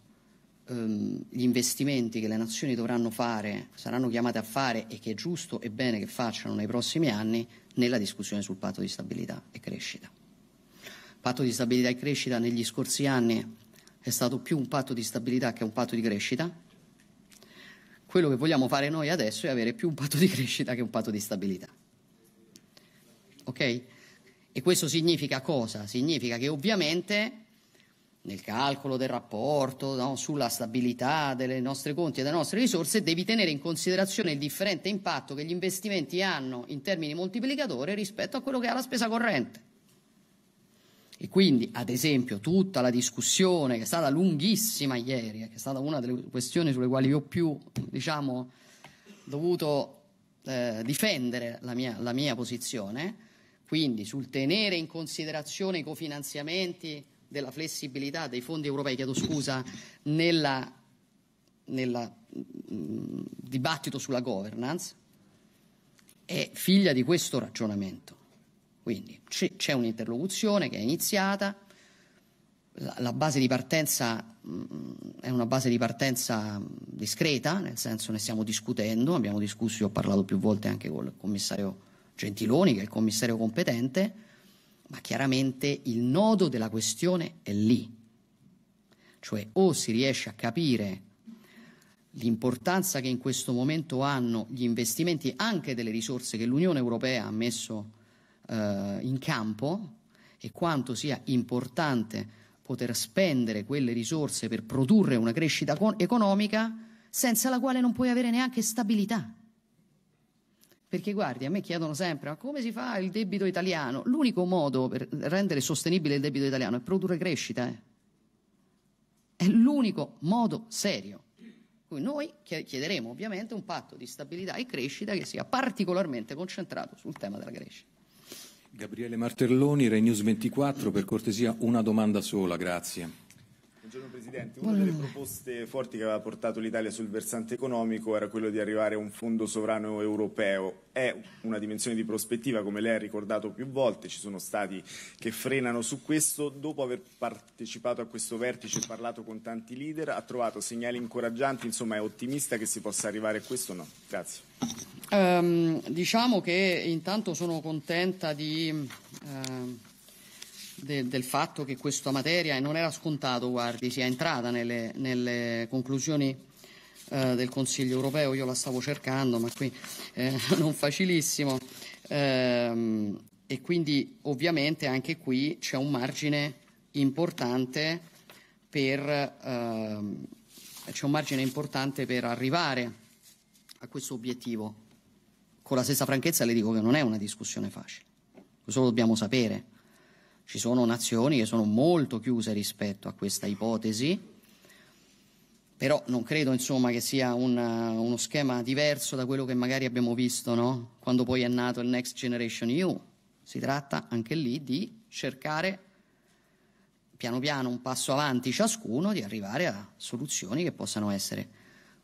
ehm, gli investimenti che le nazioni dovranno fare, saranno chiamate a fare e che è giusto e bene che facciano nei prossimi anni nella discussione sul patto di stabilità e crescita. Il patto di stabilità e crescita negli scorsi anni è stato più un patto di stabilità che un patto di crescita quello che vogliamo fare noi adesso è avere più un patto di crescita che un patto di stabilità. Ok? E questo significa cosa? Significa che ovviamente nel calcolo del rapporto, no, sulla stabilità delle nostre conti e delle nostre risorse, devi tenere in considerazione il differente impatto che gli investimenti hanno in termini moltiplicatori rispetto a quello che ha la spesa corrente. E quindi, ad esempio, tutta la discussione che è stata lunghissima ieri, eh, che è stata una delle questioni sulle quali io più, diciamo, dovuto eh, difendere la mia, la mia posizione, quindi sul tenere in considerazione i cofinanziamenti della flessibilità dei fondi europei, chiedo scusa, nella nel mm, dibattito sulla governance è figlia di questo ragionamento. Quindi c'è un'interlocuzione che è iniziata, la, base di partenza mm, è una base di partenza mm, discreta, nel senso ne stiamo discutendo, abbiamo discusso, io ho parlato più volte anche con il commissario Gentiloni, che è il commissario competente, ma chiaramente il nodo della questione è lì. Cioè o si riesce a capire l'importanza che in questo momento hanno gli investimenti anche delle risorse che l'Unione Europea ha messo eh, in campo e quanto sia importante poter spendere quelle risorse per produrre una crescita economica senza la quale non puoi avere neanche stabilità. Perché guardi, a me chiedono sempre ma come si fa il debito italiano? L'unico modo per rendere sostenibile il debito italiano è produrre crescita. Eh? È l'unico modo serio. Quindi noi chiederemo ovviamente un patto di stabilità e crescita che sia particolarmente concentrato sul tema della crescita. Gabriele Martelloni, Renews 24, per cortesia una domanda sola, grazie. Buongiorno Presidente, una delle proposte forti che aveva portato l'Italia sul versante economico era quello di arrivare a un fondo sovrano europeo. È una dimensione di prospettiva, come lei ha ricordato più volte, ci sono stati che frenano su questo. Dopo aver partecipato a questo vertice e parlato con tanti leader, ha trovato segnali incoraggianti, insomma è ottimista che si possa arrivare a questo o no? Grazie. Um, diciamo che intanto sono contenta di... Uh de, del fatto che questa materia, e non era scontato, guardi, sia entrata nelle, nelle conclusioni eh, del Consiglio europeo, io la stavo cercando, ma qui eh, non facilissimo. Eh, e quindi ovviamente anche qui c'è un margine importante per, ehm, un margine importante per arrivare a questo obiettivo. Con la stessa franchezza le dico che non è una discussione facile, questo lo dobbiamo sapere. Ci sono nazioni che sono molto chiuse rispetto a questa ipotesi, però non credo insomma, che sia una, uh, uno schema diverso da quello che magari abbiamo visto no? quando poi è nato il Next Generation EU. Si tratta anche lì di cercare piano piano un passo avanti ciascuno di arrivare a soluzioni che possano essere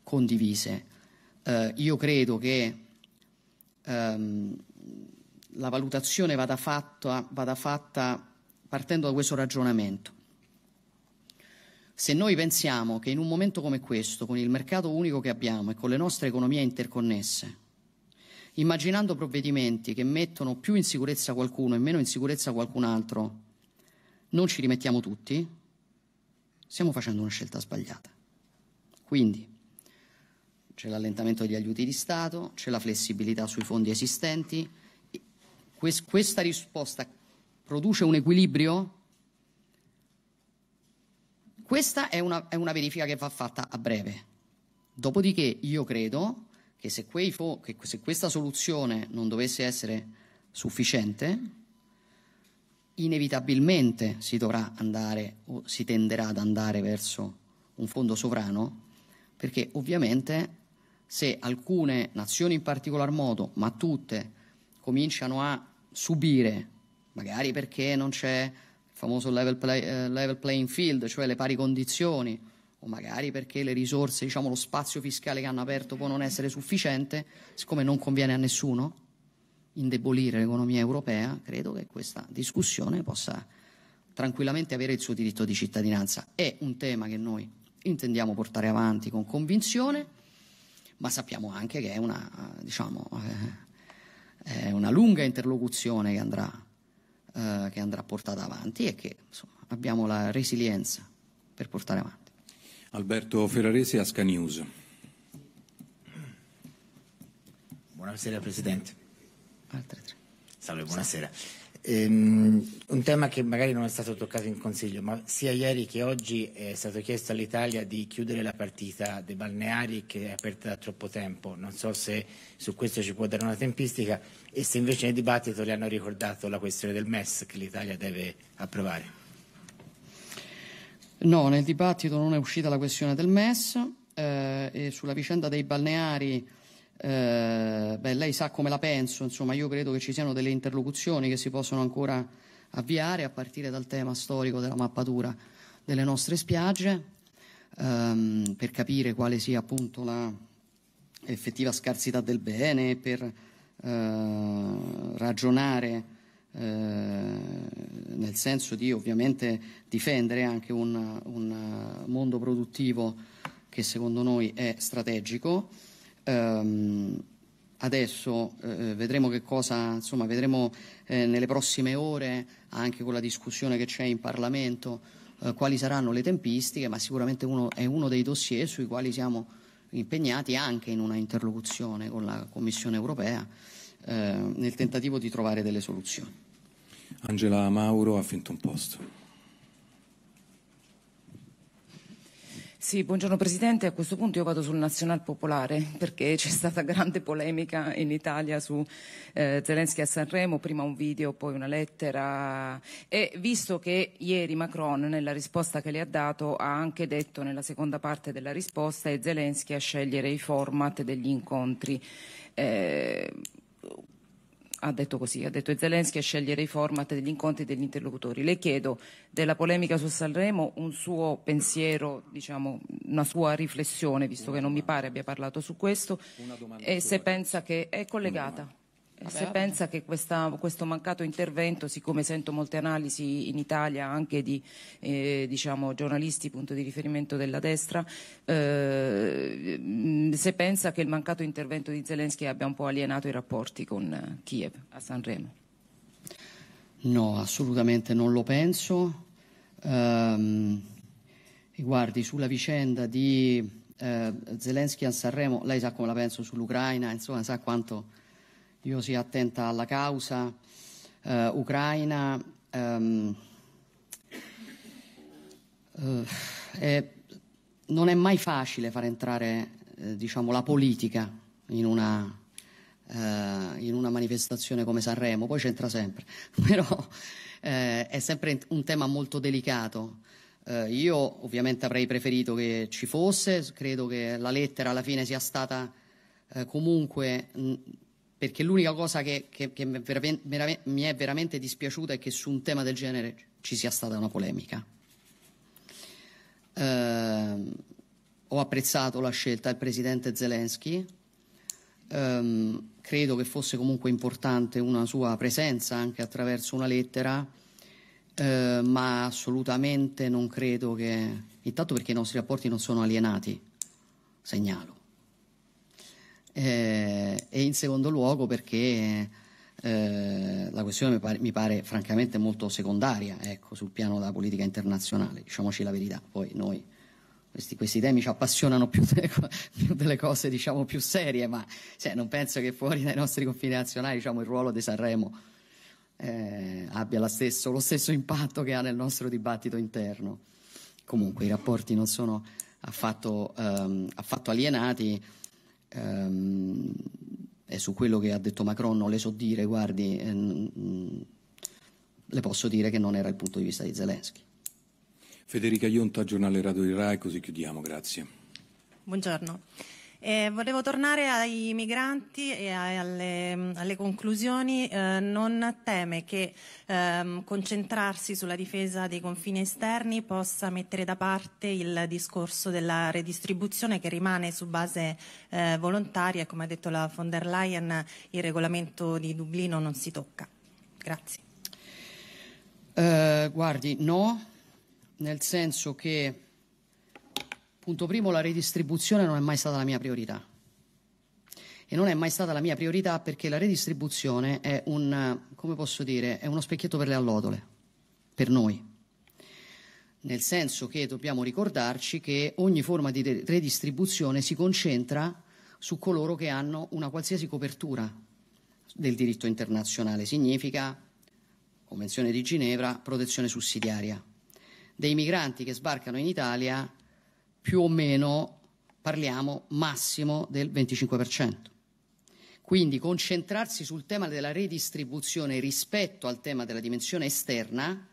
condivise. Eh, io credo che ehm, la valutazione vada fatta, vada fatta partendo da questo ragionamento. Se noi pensiamo che in un momento come questo, con il mercato unico che abbiamo e con le nostre economie interconnesse, immaginando provvedimenti che mettono più in sicurezza qualcuno e meno in sicurezza qualcun altro, non ci rimettiamo tutti, stiamo facendo una scelta sbagliata. Quindi c'è l'allentamento degli aiuti di Stato, c'è la flessibilità sui fondi esistenti, questa risposta produce un equilibrio? Questa è una, è una verifica che va fatta a breve. Dopodiché io credo che se, fo- che se questa soluzione non dovesse essere sufficiente, inevitabilmente si dovrà andare o si tenderà ad andare verso un fondo sovrano, perché ovviamente se alcune nazioni in particolar modo, ma tutte, cominciano a subire magari perché non c'è il famoso level, play, eh, level playing field, cioè le pari condizioni, o magari perché le risorse, diciamo lo spazio fiscale che hanno aperto può non essere sufficiente, siccome non conviene a nessuno indebolire l'economia europea, credo che questa discussione possa tranquillamente avere il suo diritto di cittadinanza. È un tema che noi intendiamo portare avanti con convinzione, ma sappiamo anche che è una, diciamo, eh, è una lunga interlocuzione che andrà eh, che andrà portata avanti e che insomma, abbiamo la resilienza per portare avanti. Alberto Ferraresi, Asca News. Buonasera Presidente. Altre tre. Salve, buonasera. Um, un tema che magari non è stato toccato in Consiglio, ma sia ieri che oggi è stato chiesto all'Italia di chiudere la partita dei balneari che è aperta da troppo tempo. Non so se su questo ci può dare una tempistica e se invece nel dibattito le hanno ricordato la questione del MES che l'Italia deve approvare. No, nel dibattito non è uscita la questione del MES eh, e sulla vicenda dei balneari eh, beh, lei sa come la penso, insomma io credo che ci siano delle interlocuzioni che si possono ancora avviare a partire dal tema storico della mappatura delle nostre spiagge ehm, per capire quale sia appunto l'effettiva scarsità del bene, per eh, ragionare eh, nel senso di ovviamente difendere anche un, un mondo produttivo che secondo noi è strategico. Um, adesso eh, vedremo che cosa, insomma, vedremo eh, nelle prossime ore, anche con la discussione che c'è in Parlamento, eh, quali saranno le tempistiche, ma sicuramente uno, è uno dei dossier sui quali siamo impegnati anche in una interlocuzione con la Commissione europea eh, nel tentativo di trovare delle soluzioni. Angela Mauro ha finto un posto. Sì, buongiorno Presidente. A questo punto io vado sul Nazional Popolare perché c'è stata grande polemica in Italia su eh, Zelensky a Sanremo, prima un video, poi una lettera e visto che ieri Macron nella risposta che le ha dato ha anche detto nella seconda parte della risposta è Zelensky a scegliere i format degli incontri. Eh, ha detto così, ha detto Zelensky a scegliere i format degli incontri degli interlocutori. Le chiedo della polemica su Sanremo un suo pensiero, diciamo, una sua riflessione, visto una che domanda. non mi pare abbia parlato su questo, e se pensa che è collegata se pensa che questa, questo mancato intervento, siccome sento molte analisi in Italia anche di eh, diciamo, giornalisti, punto di riferimento della destra, eh, mm, se pensa che il mancato intervento di Zelensky abbia un po' alienato i rapporti con eh, Kiev a Sanremo? No, assolutamente non lo penso. Um, guardi, sulla vicenda di eh, Zelensky a Sanremo, lei sa come la penso sull'Ucraina, insomma sa quanto Dio sia attenta alla causa eh, ucraina. Ehm, eh, è, non è mai facile far entrare eh, diciamo, la politica in una, eh, in una manifestazione come Sanremo, poi c'entra sempre, però eh, è sempre un tema molto delicato. Eh, io ovviamente avrei preferito che ci fosse, credo che la lettera alla fine sia stata eh, comunque mh, perché l'unica cosa che, che, che mi, è veramente dispiaciuta è che su un tema del genere ci sia stata una polemica. Uh, ho apprezzato la scelta del presidente Zelensky, um, credo che fosse comunque importante una sua presenza anche attraverso una lettera, uh, ma assolutamente non credo che, intanto perché i nostri rapporti non sono alienati, segnalo eh, e in secondo luogo perché eh, la questione mi pare, mi pare, francamente molto secondaria ecco, sul piano della politica internazionale, diciamoci la verità, poi noi questi, questi temi ci appassionano più delle, più delle cose diciamo, più serie, ma cioè, non penso che fuori dai nostri confini nazionali diciamo, il ruolo di Sanremo eh, abbia stesso, lo stesso impatto che ha nel nostro dibattito interno. Comunque i rapporti non sono affatto, ehm, affatto alienati ehm, e su quello che ha detto Macron non le so dire, guardi, ehm, le posso dire che non era il punto di vista di Zelensky. Federica Ionta, giornale Radio Rai, così chiudiamo, grazie. Buongiorno. Eh, volevo tornare ai migranti e alle, alle conclusioni. Eh, non teme che ehm, concentrarsi sulla difesa dei confini esterni possa mettere da parte il discorso della redistribuzione che rimane su base eh, volontaria. Come ha detto la von der Leyen, il regolamento di Dublino non si tocca. Grazie. Eh, guardi, no, nel senso che Punto primo, la redistribuzione non è mai stata la mia priorità. E non è mai stata la mia priorità perché la redistribuzione è, un, dire, è uno specchietto per le allodole, per noi. Nel senso che dobbiamo ricordarci che ogni forma di redistribuzione si concentra su coloro che hanno una qualsiasi copertura del diritto internazionale. Significa Convenzione di Ginevra, protezione sussidiaria. Dei migranti che sbarcano in Italia più o meno parliamo massimo del 25%. Quindi concentrarsi sul tema della redistribuzione rispetto al tema della dimensione esterna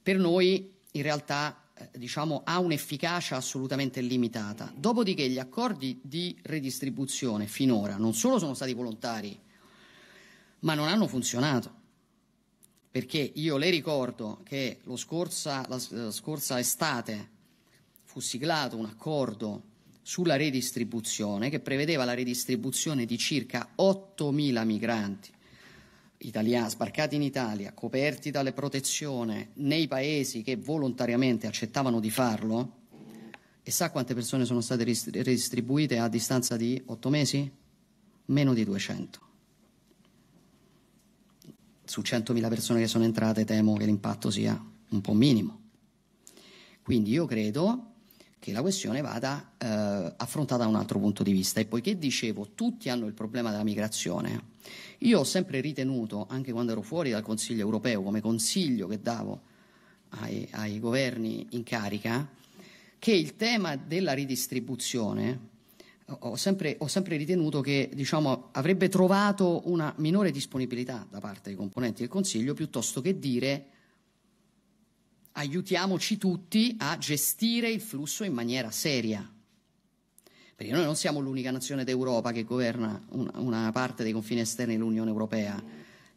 per noi in realtà eh, diciamo, ha un'efficacia assolutamente limitata. Dopodiché gli accordi di redistribuzione finora non solo sono stati volontari, ma non hanno funzionato. Perché io le ricordo che scorsa, la, la scorsa estate fu siglato un accordo sulla redistribuzione che prevedeva la redistribuzione di circa 8.000 migranti italiani sbarcati in Italia, coperti dalle protezioni nei paesi che volontariamente accettavano di farlo. E sa quante persone sono state redistribuite a distanza di 8 mesi? Meno di 200. Su 100.000 persone che sono entrate temo che l'impatto sia un po' minimo. Quindi io credo che la questione vada eh, affrontata da un altro punto di vista. E poiché dicevo tutti hanno il problema della migrazione, io ho sempre ritenuto, anche quando ero fuori dal Consiglio europeo, come consiglio che davo ai, ai governi in carica, che il tema della ridistribuzione ho sempre, ho sempre, ritenuto che diciamo, avrebbe trovato una minore disponibilità da parte dei componenti del Consiglio piuttosto che dire aiutiamoci tutti a gestire il flusso in maniera seria. Perché noi non siamo l'unica nazione d'Europa che governa una parte dei confini esterni dell'Unione Europea.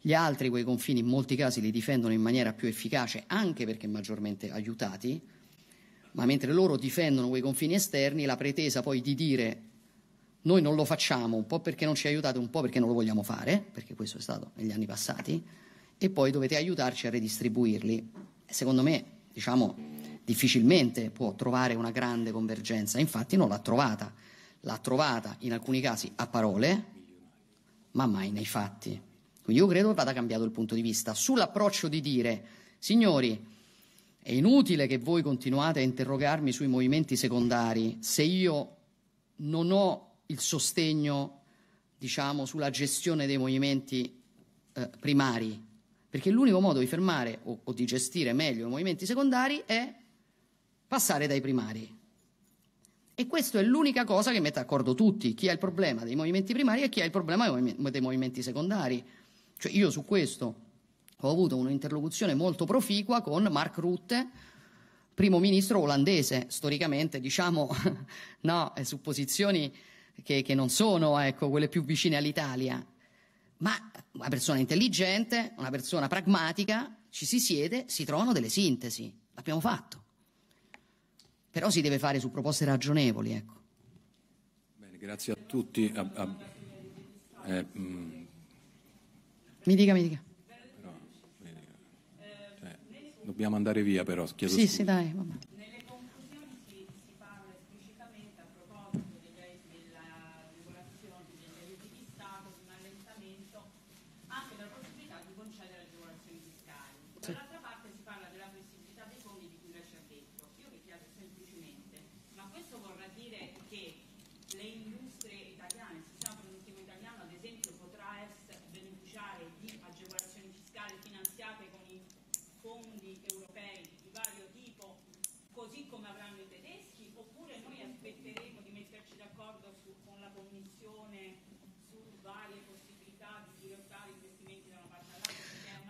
Gli altri quei confini in molti casi li difendono in maniera più efficace, anche perché maggiormente aiutati, ma mentre loro difendono quei confini esterni, la pretesa poi di dire noi non lo facciamo, un po' perché non ci aiutate, un po' perché non lo vogliamo fare, perché questo è stato negli anni passati, e poi dovete aiutarci a redistribuirli secondo me, diciamo, difficilmente può trovare una grande convergenza. Infatti non l'ha trovata. L'ha trovata in alcuni casi a parole, ma mai nei fatti. Quindi io credo che vada cambiato il punto di vista. Sull'approccio di dire, signori, è inutile che voi continuate a interrogarmi sui movimenti secondari se io non ho il sostegno, diciamo, sulla gestione dei movimenti eh, primari perché l'unico modo di fermare o, o di gestire meglio i movimenti secondari è passare dai primari. E questa è l'unica cosa che mette d'accordo tutti, chi ha il problema dei movimenti primari e chi ha il problema dei movimenti secondari. Cioè io su questo ho avuto un'interlocuzione molto proficua con Mark Rutte, primo ministro olandese, storicamente diciamo no, su posizioni che, che non sono ecco, quelle più vicine all'Italia ma una persona intelligente, una persona pragmatica, ci si siede, si trovano delle sintesi, l'abbiamo fatto. Però si deve fare su proposte ragionevoli, ecco. Bene, grazie a tutti. A, a, eh, mm. Mi dica, mi dica. Però, mi dica. Cioè, dobbiamo andare via però, chiedo Sì, scusa. sì, dai, vabbè.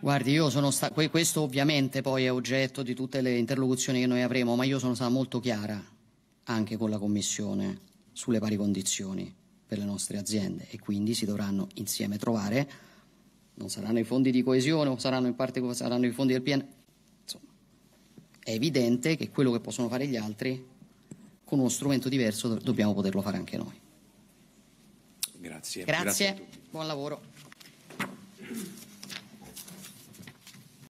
Guardi, io sono sta- questo ovviamente poi è oggetto di tutte le interlocuzioni che noi avremo, ma io sono stata molto chiara anche con la Commissione sulle pari condizioni per le nostre aziende e quindi si dovranno insieme trovare, non saranno i fondi di coesione o saranno in parte saranno i fondi del PN. Insomma, è evidente che quello che possono fare gli altri con uno strumento diverso do- dobbiamo poterlo fare anche noi. Grazie. Grazie, Grazie buon lavoro.